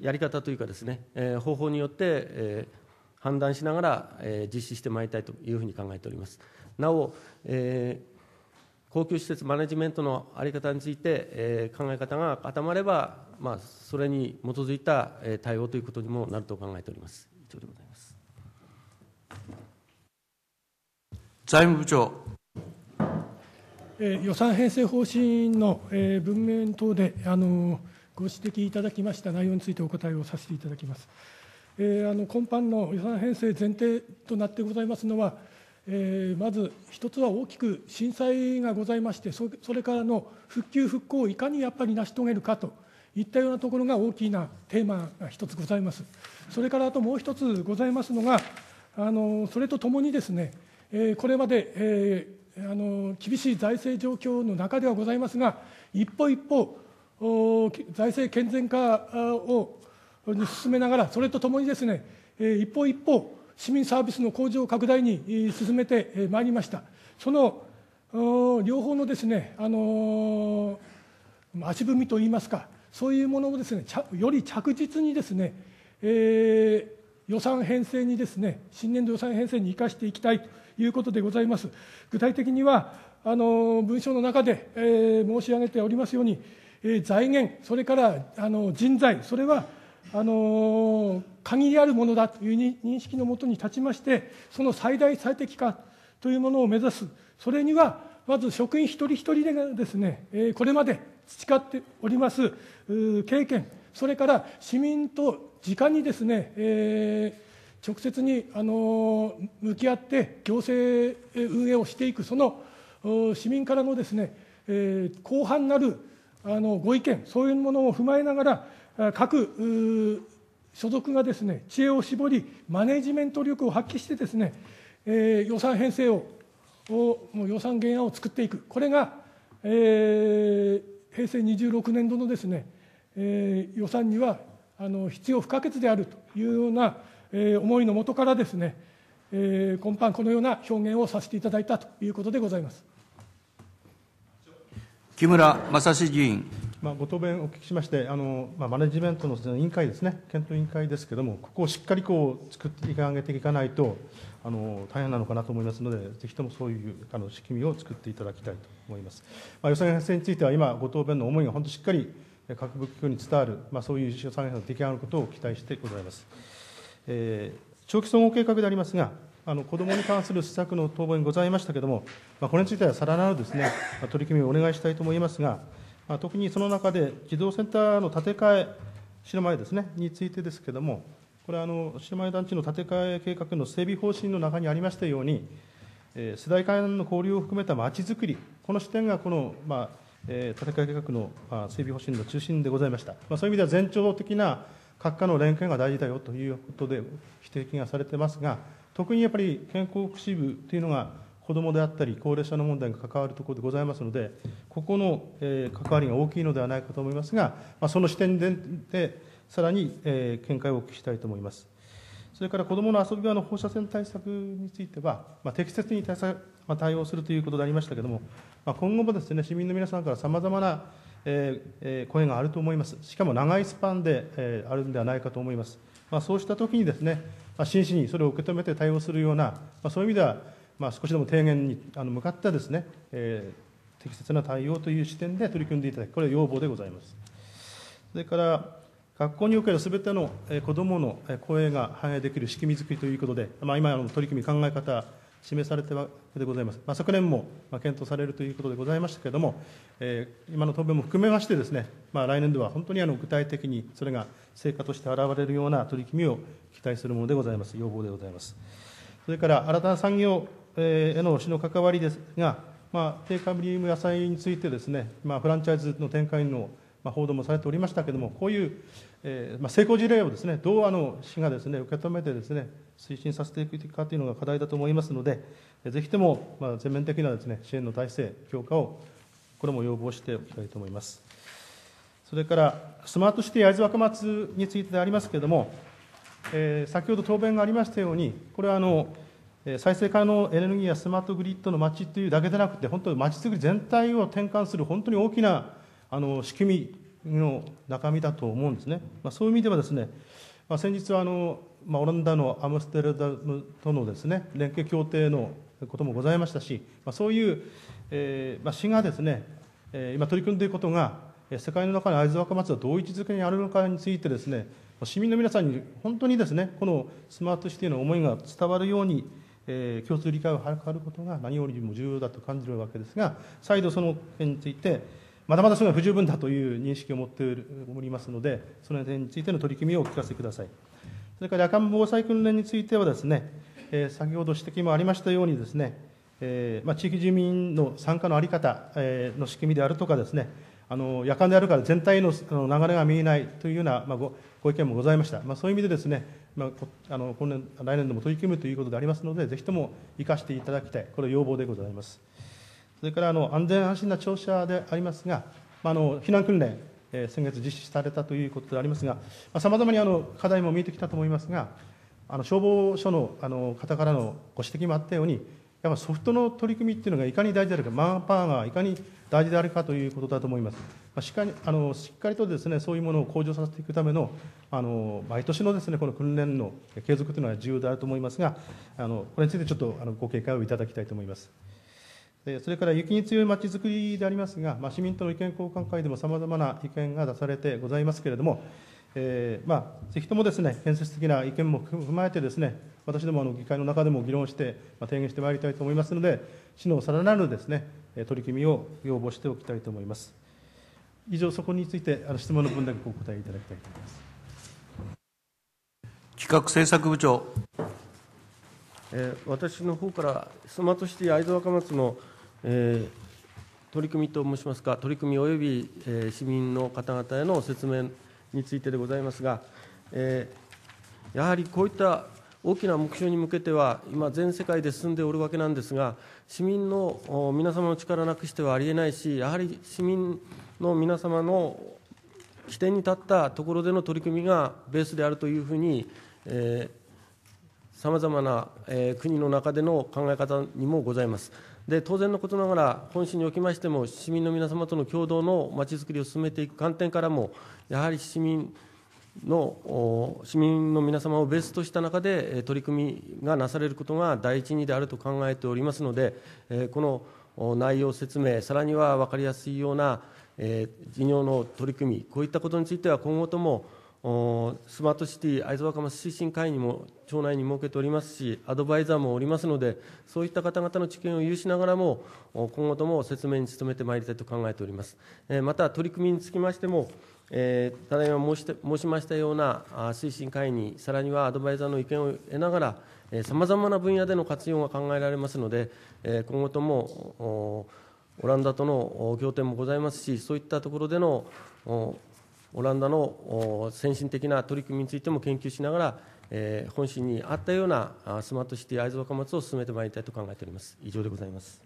やり方というかですね、えー、方法によって、えー、判断しながら、えー、実施してまいりたいというふうに考えております。なお、え公共施設マネジメントの在り方について、え考え方が固まれば、まあ、それに基づいた、え対応ということにもなると考えております。以上でございます。財務部長。えー、予算編成方針の、えー、文面等で、あのご指摘いただきました内容についてお答えをさせていただきます。えー、あの今般の予算編成前提となってございますのは、えー、まず一つは大きく震災がございまして、それからの復旧・復興をいかにやっぱり成し遂げるかといったようなところが大きなテーマが一つございます。それからあともう一つございますのが、あのそれとともにですね、えこれまで、えあの厳しい財政状況の中ではございますが、一歩一歩、財政健全化を進めながら、それとともにですね、一歩一歩、市民サービスの向上拡大に進めてまいりました。その両方のですね、あの足踏みといいますか、そういうものをですね、より着実にですね、えー、予算編成にですね、新年度予算編成に生かしていきたいということでございます。具体的には、あの文書の中で、えー、申し上げておりますように、えー、財源、それからあの人材、それはあの限りあるものだという認識のもとに立ちまして、その最大最適化というものを目指す、それにはまず職員一人一人がですね、これまで培っております経験、それから市民と直にですね、えー、直接にあの向き合って行政運営をしていく、その市民からのですね、えー、広範なるあのご意見、そういうものを踏まえながら、各所属がですね、知恵を絞り、マネジメント力を発揮してですね、えー、予算編成を、をもう予算原案を作っていく、これが、えー、平成26年度のですね、えー、予算にはあの必要不可欠であるというような、えー、思いのもとからですね、えー、今般このような表現をさせていただいたということでございます木村正志議員。まあ、ご答弁お聞きしまして、あのまあ、マネジメントの委員会ですね、検討委員会ですけれども、ここをしっかりこう作っていか上げていかないとあの、大変なのかなと思いますので、ぜひともそういうあの仕組みを作っていただきたいと。思います。まあ、予算編成については、今、ご答弁の思いが本当しっかり各部局に伝わる、まあ、そういう予算編成の出来上がることを期待してございます。えー、長期総合計画でありますが、あの子どもに関する施策の答弁ございましたけれども、まあ、これについてはさらなるです、ね、取り組みをお願いしたいと思いますが、まあ、特にその中で、児童センターの建て替え、白前ですね、についてですけれども、これはあの白前団地の建て替え計画の整備方針の中にありましたように、えー、世代間の交流を含めたまちづくりこの視点がこの、まあえー、建て替え計画の、まあ、整備方針の中心でございました、まあ、そういう意味では全庁的な各科の連携が大事だよということで指摘がされてますが、特にやっぱり健康福祉部というのが子どもであったり、高齢者の問題が関わるところでございますので、ここの、えー、関わりが大きいのではないかと思いますが、まあ、その視点で、さらに、えー、見解をお聞きしたいと思います。それから子どもの遊び場の放射線対策については、まあ、適切に対策、まあ、対応するということでありましたけれども、まあ、今後もですね市民の皆さんからさまざまな、えーえー、声があると思います、しかも長いスパンで、えー、あるんではないかと思います、まあ、そうしたときにですね、まあ、真摯にそれを受け止めて対応するような、まあ、そういう意味では、まあ、少しでも提言にあの向かったですね、えー、適切な対応という視点で取り組んでいただき、これは要望でございます。それから学校におけるすべての子どもの声が反映できる仕組み作りということで、まあ、今の取り組み、考え方、示されてでございます、まあ、昨年も検討されるということでございましたけれども、え今の答弁も含めまして、ですね、まあ、来年度は本当にあの具体的にそれが成果として現れるような取り組みを期待するものでございます、要望でございます。それから新たな産業への市の関わりですが、まあ、低カリウム野菜についてですね、まあ、フランチャイズの展開のまあ、報道もされておりましたけれども、こういう、えーまあ、成功事例をです、ね、どうあの市がです、ね、受け止めてです、ね、推進させていくかというのが課題だと思いますので、ぜひとも、まあ、全面的なです、ね、支援の体制、強化を、これも要望しておきたいと思います。それから、スマートシティ会津若松についてでありますけれども、えー、先ほど答弁がありましたように、これはあの再生可能エネルギーやスマートグリッドの街というだけでなくて、本当に街づくり全体を転換する本当に大きなあの仕組みの中身だと思うんですね、まあ、そういう意味ではですね、まあ、先日はあの、まあ、オランダのアムステルダムとのですね連携協定のこともございましたし、まあ、そういう、えーまあ、市がですね、えー、今取り組んでいることが世界の中の会津若松はどう位置づけにあるのかについてですね市民の皆さんに本当にですねこのスマートシティの思いが伝わるように、えー、共通理解を図ることが何よりも重要だと感じるわけですが再度その件についてまだまだそれ不十分だという認識を持っておりますので、その点についての取り組みをお聞かせください。それから、夜間防災訓練についてはですね、えー、先ほど指摘もありましたようにですね、えーまあ、地域住民の参加の在り方、えー、の仕組みであるとかですね、あの夜間であるから全体の流れが見えないというような、まあ、ごご意見もございました、まあ、そういう意味でですね、まあ、あの今年来年度も取り組むということでありますので、ぜひとも生かしていただきたい、これ、要望でございます。それからあの安全安心な庁舎でありますが、まあ、の避難訓練、えー、先月実施されたということでありますが、さまざ、まにあの課題も見えてきたと思いますが、あの消防署のあの方からのご指摘もあったように、やっぱソフトの取り組みっていうのがいかに大事であるか、マンパワーがいかに大事であるかということだと思います。まあ、しっかりあのしっかりとです、ね、そういうものを向上させていくための、あの毎年のです、ね、この訓練の継続というのは重要であると思いますが、あのこれについてちょっとあのご警戒をいただきたいと思います。それから雪に強いまちづくりでありますが、まあ、市民との意見交換会でもさまざまな意見が出されてございますけれども、えーまあ、ぜひともです、ね、建設的な意見も踏まえてです、ね、私どもあの議会の中でも議論して、まあ、提言してまいりたいと思いますので、市のさらなるです、ね、取り組みを要望しておきたいと思います。以上、そこについてあの質問の分だけお答えいただきたいと思います企画政策部長。えー、私の方から、スマートシティ会津若松のえー、取り組みと申しますか、取り組みおよび、えー、市民の方々への説明についてでございますが、えー、やはりこういった大きな目標に向けては、今、全世界で進んでおるわけなんですが、市民の皆様の力なくしてはありえないし、やはり市民の皆様の起点に立ったところでの取り組みがベースであるというふうに、さまざまな、えー、国の中での考え方にもございます。で当然のことながら、本市におきましても、市民の皆様との共同のまちづくりを進めていく観点からも、やはり市民の市民の皆様をベースとした中で、取り組みがなされることが第一にであると考えておりますので、この内容説明、さらには分かりやすいような事業の取り組み、こういったことについては今後ともスマートシティ会津若松推進会にも町内に設けておりますし、アドバイザーもおりますので、そういった方々の知見を有しながらも、今後とも説明に努めてまいりたいと考えております。また、取り組みにつきましても、えただいま申して申しましたような推進会議、さらにはアドバイザーの意見を得ながら、さまざまな分野での活用が考えられますので、え今後ともオランダとの協定もございますし、そういったところでのオランダの先進的な取り組みについても研究しながら、えー、本心にあったようなスマートシティ会津若松を進めてまいりたいと考えております。以上でございます。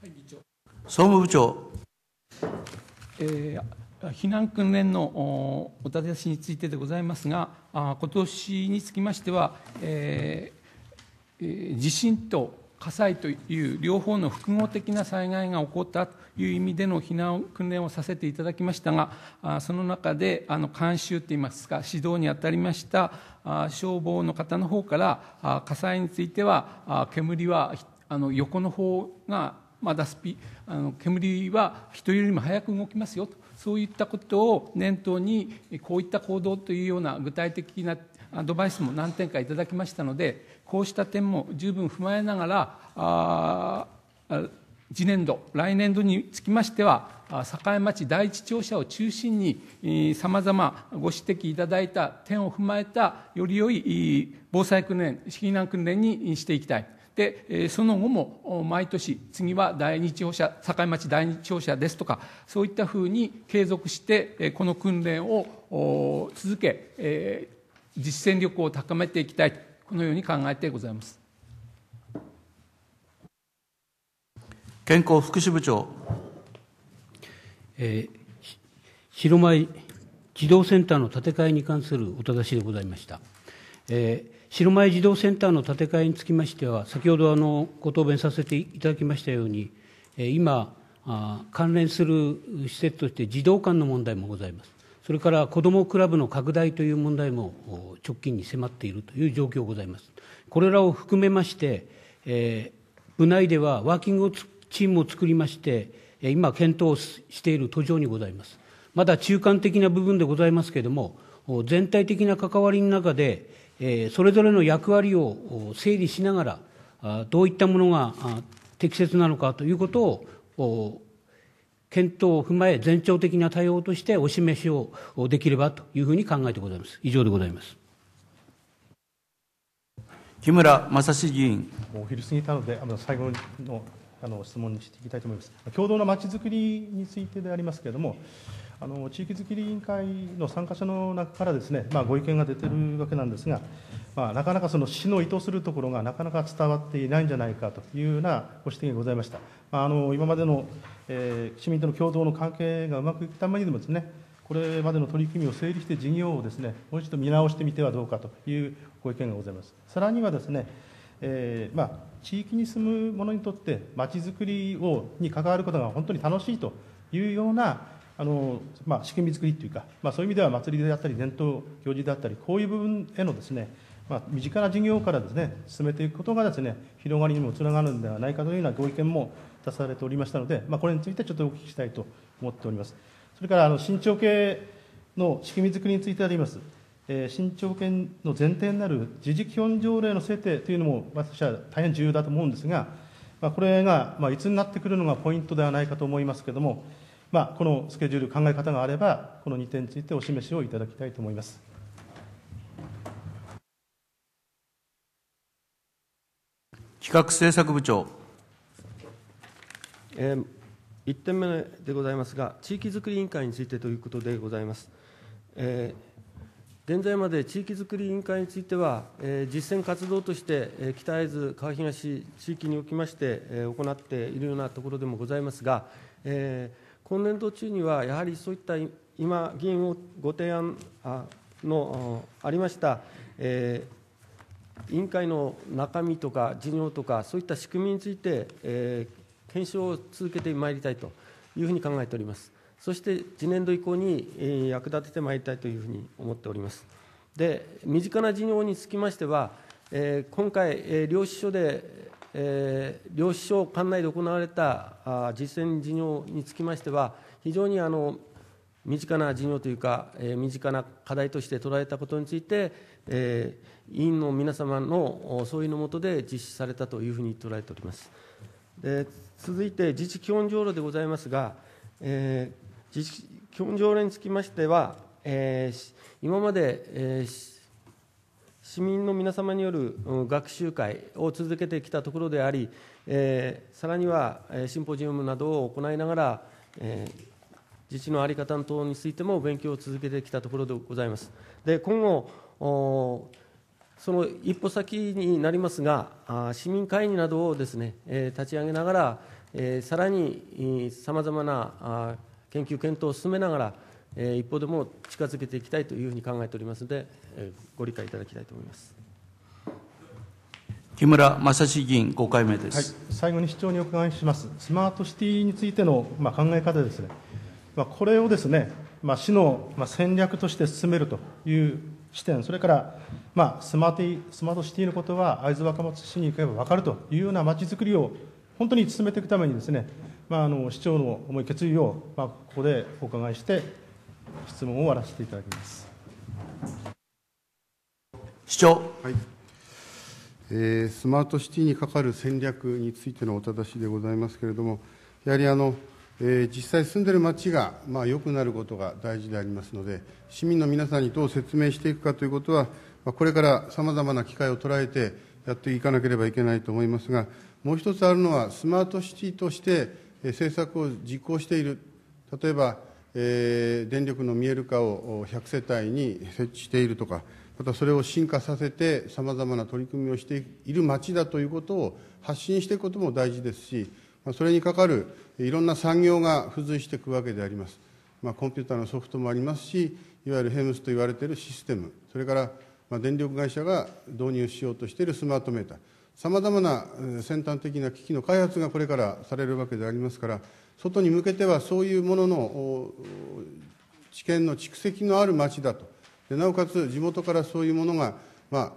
はい、議長総務部長。えー、避難訓練のおお立て出しについてでございますが、あ今年につきましては、えーえー、地震と火災という両方の複合的な災害が起こったという意味での避難訓練をさせていただきましたが、その中であの監修といいますか、指導に当たりました消防の方の方から火災については煙はあの横の方がまだスピあの煙は人よりも早く動きますよとそういったことを念頭にこういった行動というような具体的なアドバイスも何点かいただきましたのでこうした点も十分踏まえながら、次年度、来年度につきましては、栄町第一庁舎を中心に、さまざまご指摘いただいた点を踏まえた、より良い防災訓練、避難訓練にしていきたい。で、その後も毎年、次は第二庁舎、境町第二庁舎ですとか、そういったふうに継続して、この訓練を続け、実践力を高めていきたい。このように考えてございます健康福祉部長、えー、広前児童センターの建て替えに関するお正しでございました、えー、白前児童センターの建て替えにつきましては先ほどあのご答弁させていただきましたように、えー、今あ関連する施設として児童館の問題もございますそれから子どもクラブの拡大という問題も直近に迫っているという状況ございます。これらを含めまして、えー、部内ではワーキングチームを作りまして、今、検討している途上にございます。まだ中間的な部分でございますけれども、全体的な関わりの中で、えそれぞれの役割を整理しながら、どういったものが適切なのかということを検討を踏まえ、全庁的な対応としてお示しをできればというふうに考えてございます。以上でございます。木村正史議員。もうお昼過ぎたので、あの最後のあの質問にしていきたいと思います。共同のまちづくりについてでありますけれども、あの地域づくり委員会の参加者の中からですね、まあ、ご意見が出てるわけなんですが、まあ、なかなかその市の意図するところがなかなか伝わっていないんじゃないかというようなご指摘がございました。まあ、あの今までのえー、市民との共同の関係がうまくいくためにもですねこれまでの取り組みを整理して事業をですねもう一度見直してみてはどうかというご意見がございますさらにはですね、えー、まあ、地域に住む者にとってまちづくりをに関わることが本当に楽しいというようなあの、まあ、仕組み作りというか、まあ、そういう意味では祭りであったり伝統行事であったりこういう部分へのですねまあ、身近な事業からですね進めていくことがですね広がりにもつながるんではないかというようなご意見も出されておりましたので、まあ、これについてちょっとお聞きしたいと思っております。それからあの身系の仕組み作りについてあります。えー、身長権の前提になる自治基本条例の制定というのも私は大変重要だと思うんですが、まあ、これが、まあ、いつになってくるのがポイントではないかと思いますけれども、まあ、このスケジュール、考え方があれば、この2点についてお示しをいただきたいと思います。企画政策部長。えー、1点目でございますが、地域づくり委員会についてということでございます。えー、現在まで地域づくり委員会については、えー、実践活動として、えー、北会津、川東地域におきまして、えー、行っているようなところでもございますが、えー、今年度中には、やはりそういった今、議員をご提案あのありました、えー委員会の中身とか事業とか、そういった仕組みについて、えー、検証を続けてまいりたいというふうに考えております。そして次年度以降に、え役立ててまいりたいというふうに思っております。で、身近な事業につきましては、えー、今回、えー、領収書で、えー、領収書管内で行われたあ実践事業につきましては、非常にあの身近な事業というか、えー、身近な課題として捉えたことについて、えー委員の皆様の総意のもとで実施されたというふうに捉えております。で続いて、自治基本条例でございますが、えー、自治基本条例につきましては、えー、今まで、えー、市民の皆様による学習会を続けてきたところであり、えー、さらにはシンポジウムなどを行いながら、えー、自治の在り方等についても勉強を続けてきたところでございます。で今後その一歩先になりますが、市民会議などをですね、立ち上げながら、さらにさまざまな研究、検討を進めながら、一歩でも近づけていきたいというふうに考えておりますので、ご理解いただきたいと思います。木村正史議員、5回目です、はい、最後に市長にお伺いします、スマートシティについての、まあ、考え方ですね、まあ、これをですね、まあ、市の、まあ、戦略として進めるという視点、それから、まあ、スマートスマートシティのことは会津若松市に行けば分かるというようなまちづくりを本当に進めていくためにですね、まあ、あの市長の思い決意を、まあ、ここでお伺いして質問を終わらせていただきます市長、はいえー、スマートシティにかかる戦略についてのお正だしでございますけれどもやはりあのえー、実際住んでる町が、まあ、良くなることが大事でありますので、市民の皆さんにどう説明していくかということは、まあ、これからさまざまな機会を捉えてやっていかなければいけないと思いますが、もう一つあるのは、スマートシティとして、え政策を実行している、例えば、えー、電力の見える化を100世帯に設置しているとか、またそれを進化させて、さまざまな取り組みをしている町だということを発信していくことも大事ですし、それにかかるいろんな産業が付随していくわけであります。まあ、コンピューターのソフトもありますし、いわゆるヘムスと言われているシステム、それからまあ電力会社が導入しようとしているスマートメーター、さまざまな先端的な機器の開発がこれからされるわけでありますから、外に向けてはそういうものの知見の蓄積のある町だと、でなおかつ地元からそういうものが、まあ、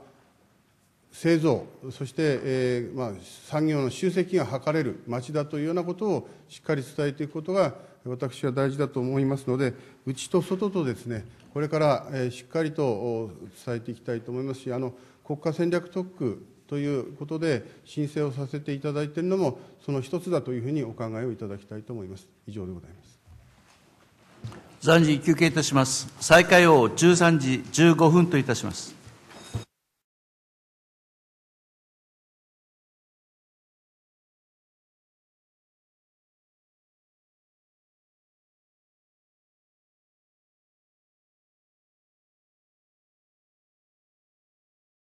製造、そして、えーまあ、産業の集積が図れる町だというようなことをしっかり伝えていくことが、私は大事だと思いますので、内と外とですね、これから、えー、しっかりと伝えていきたいと思いますし、あの国家戦略特区ということで、申請をさせていただいているのも、その一つだというふうにお考えをいただきたいと思います。以上でございます。暫時休憩いたします。再開を13時15分といたします。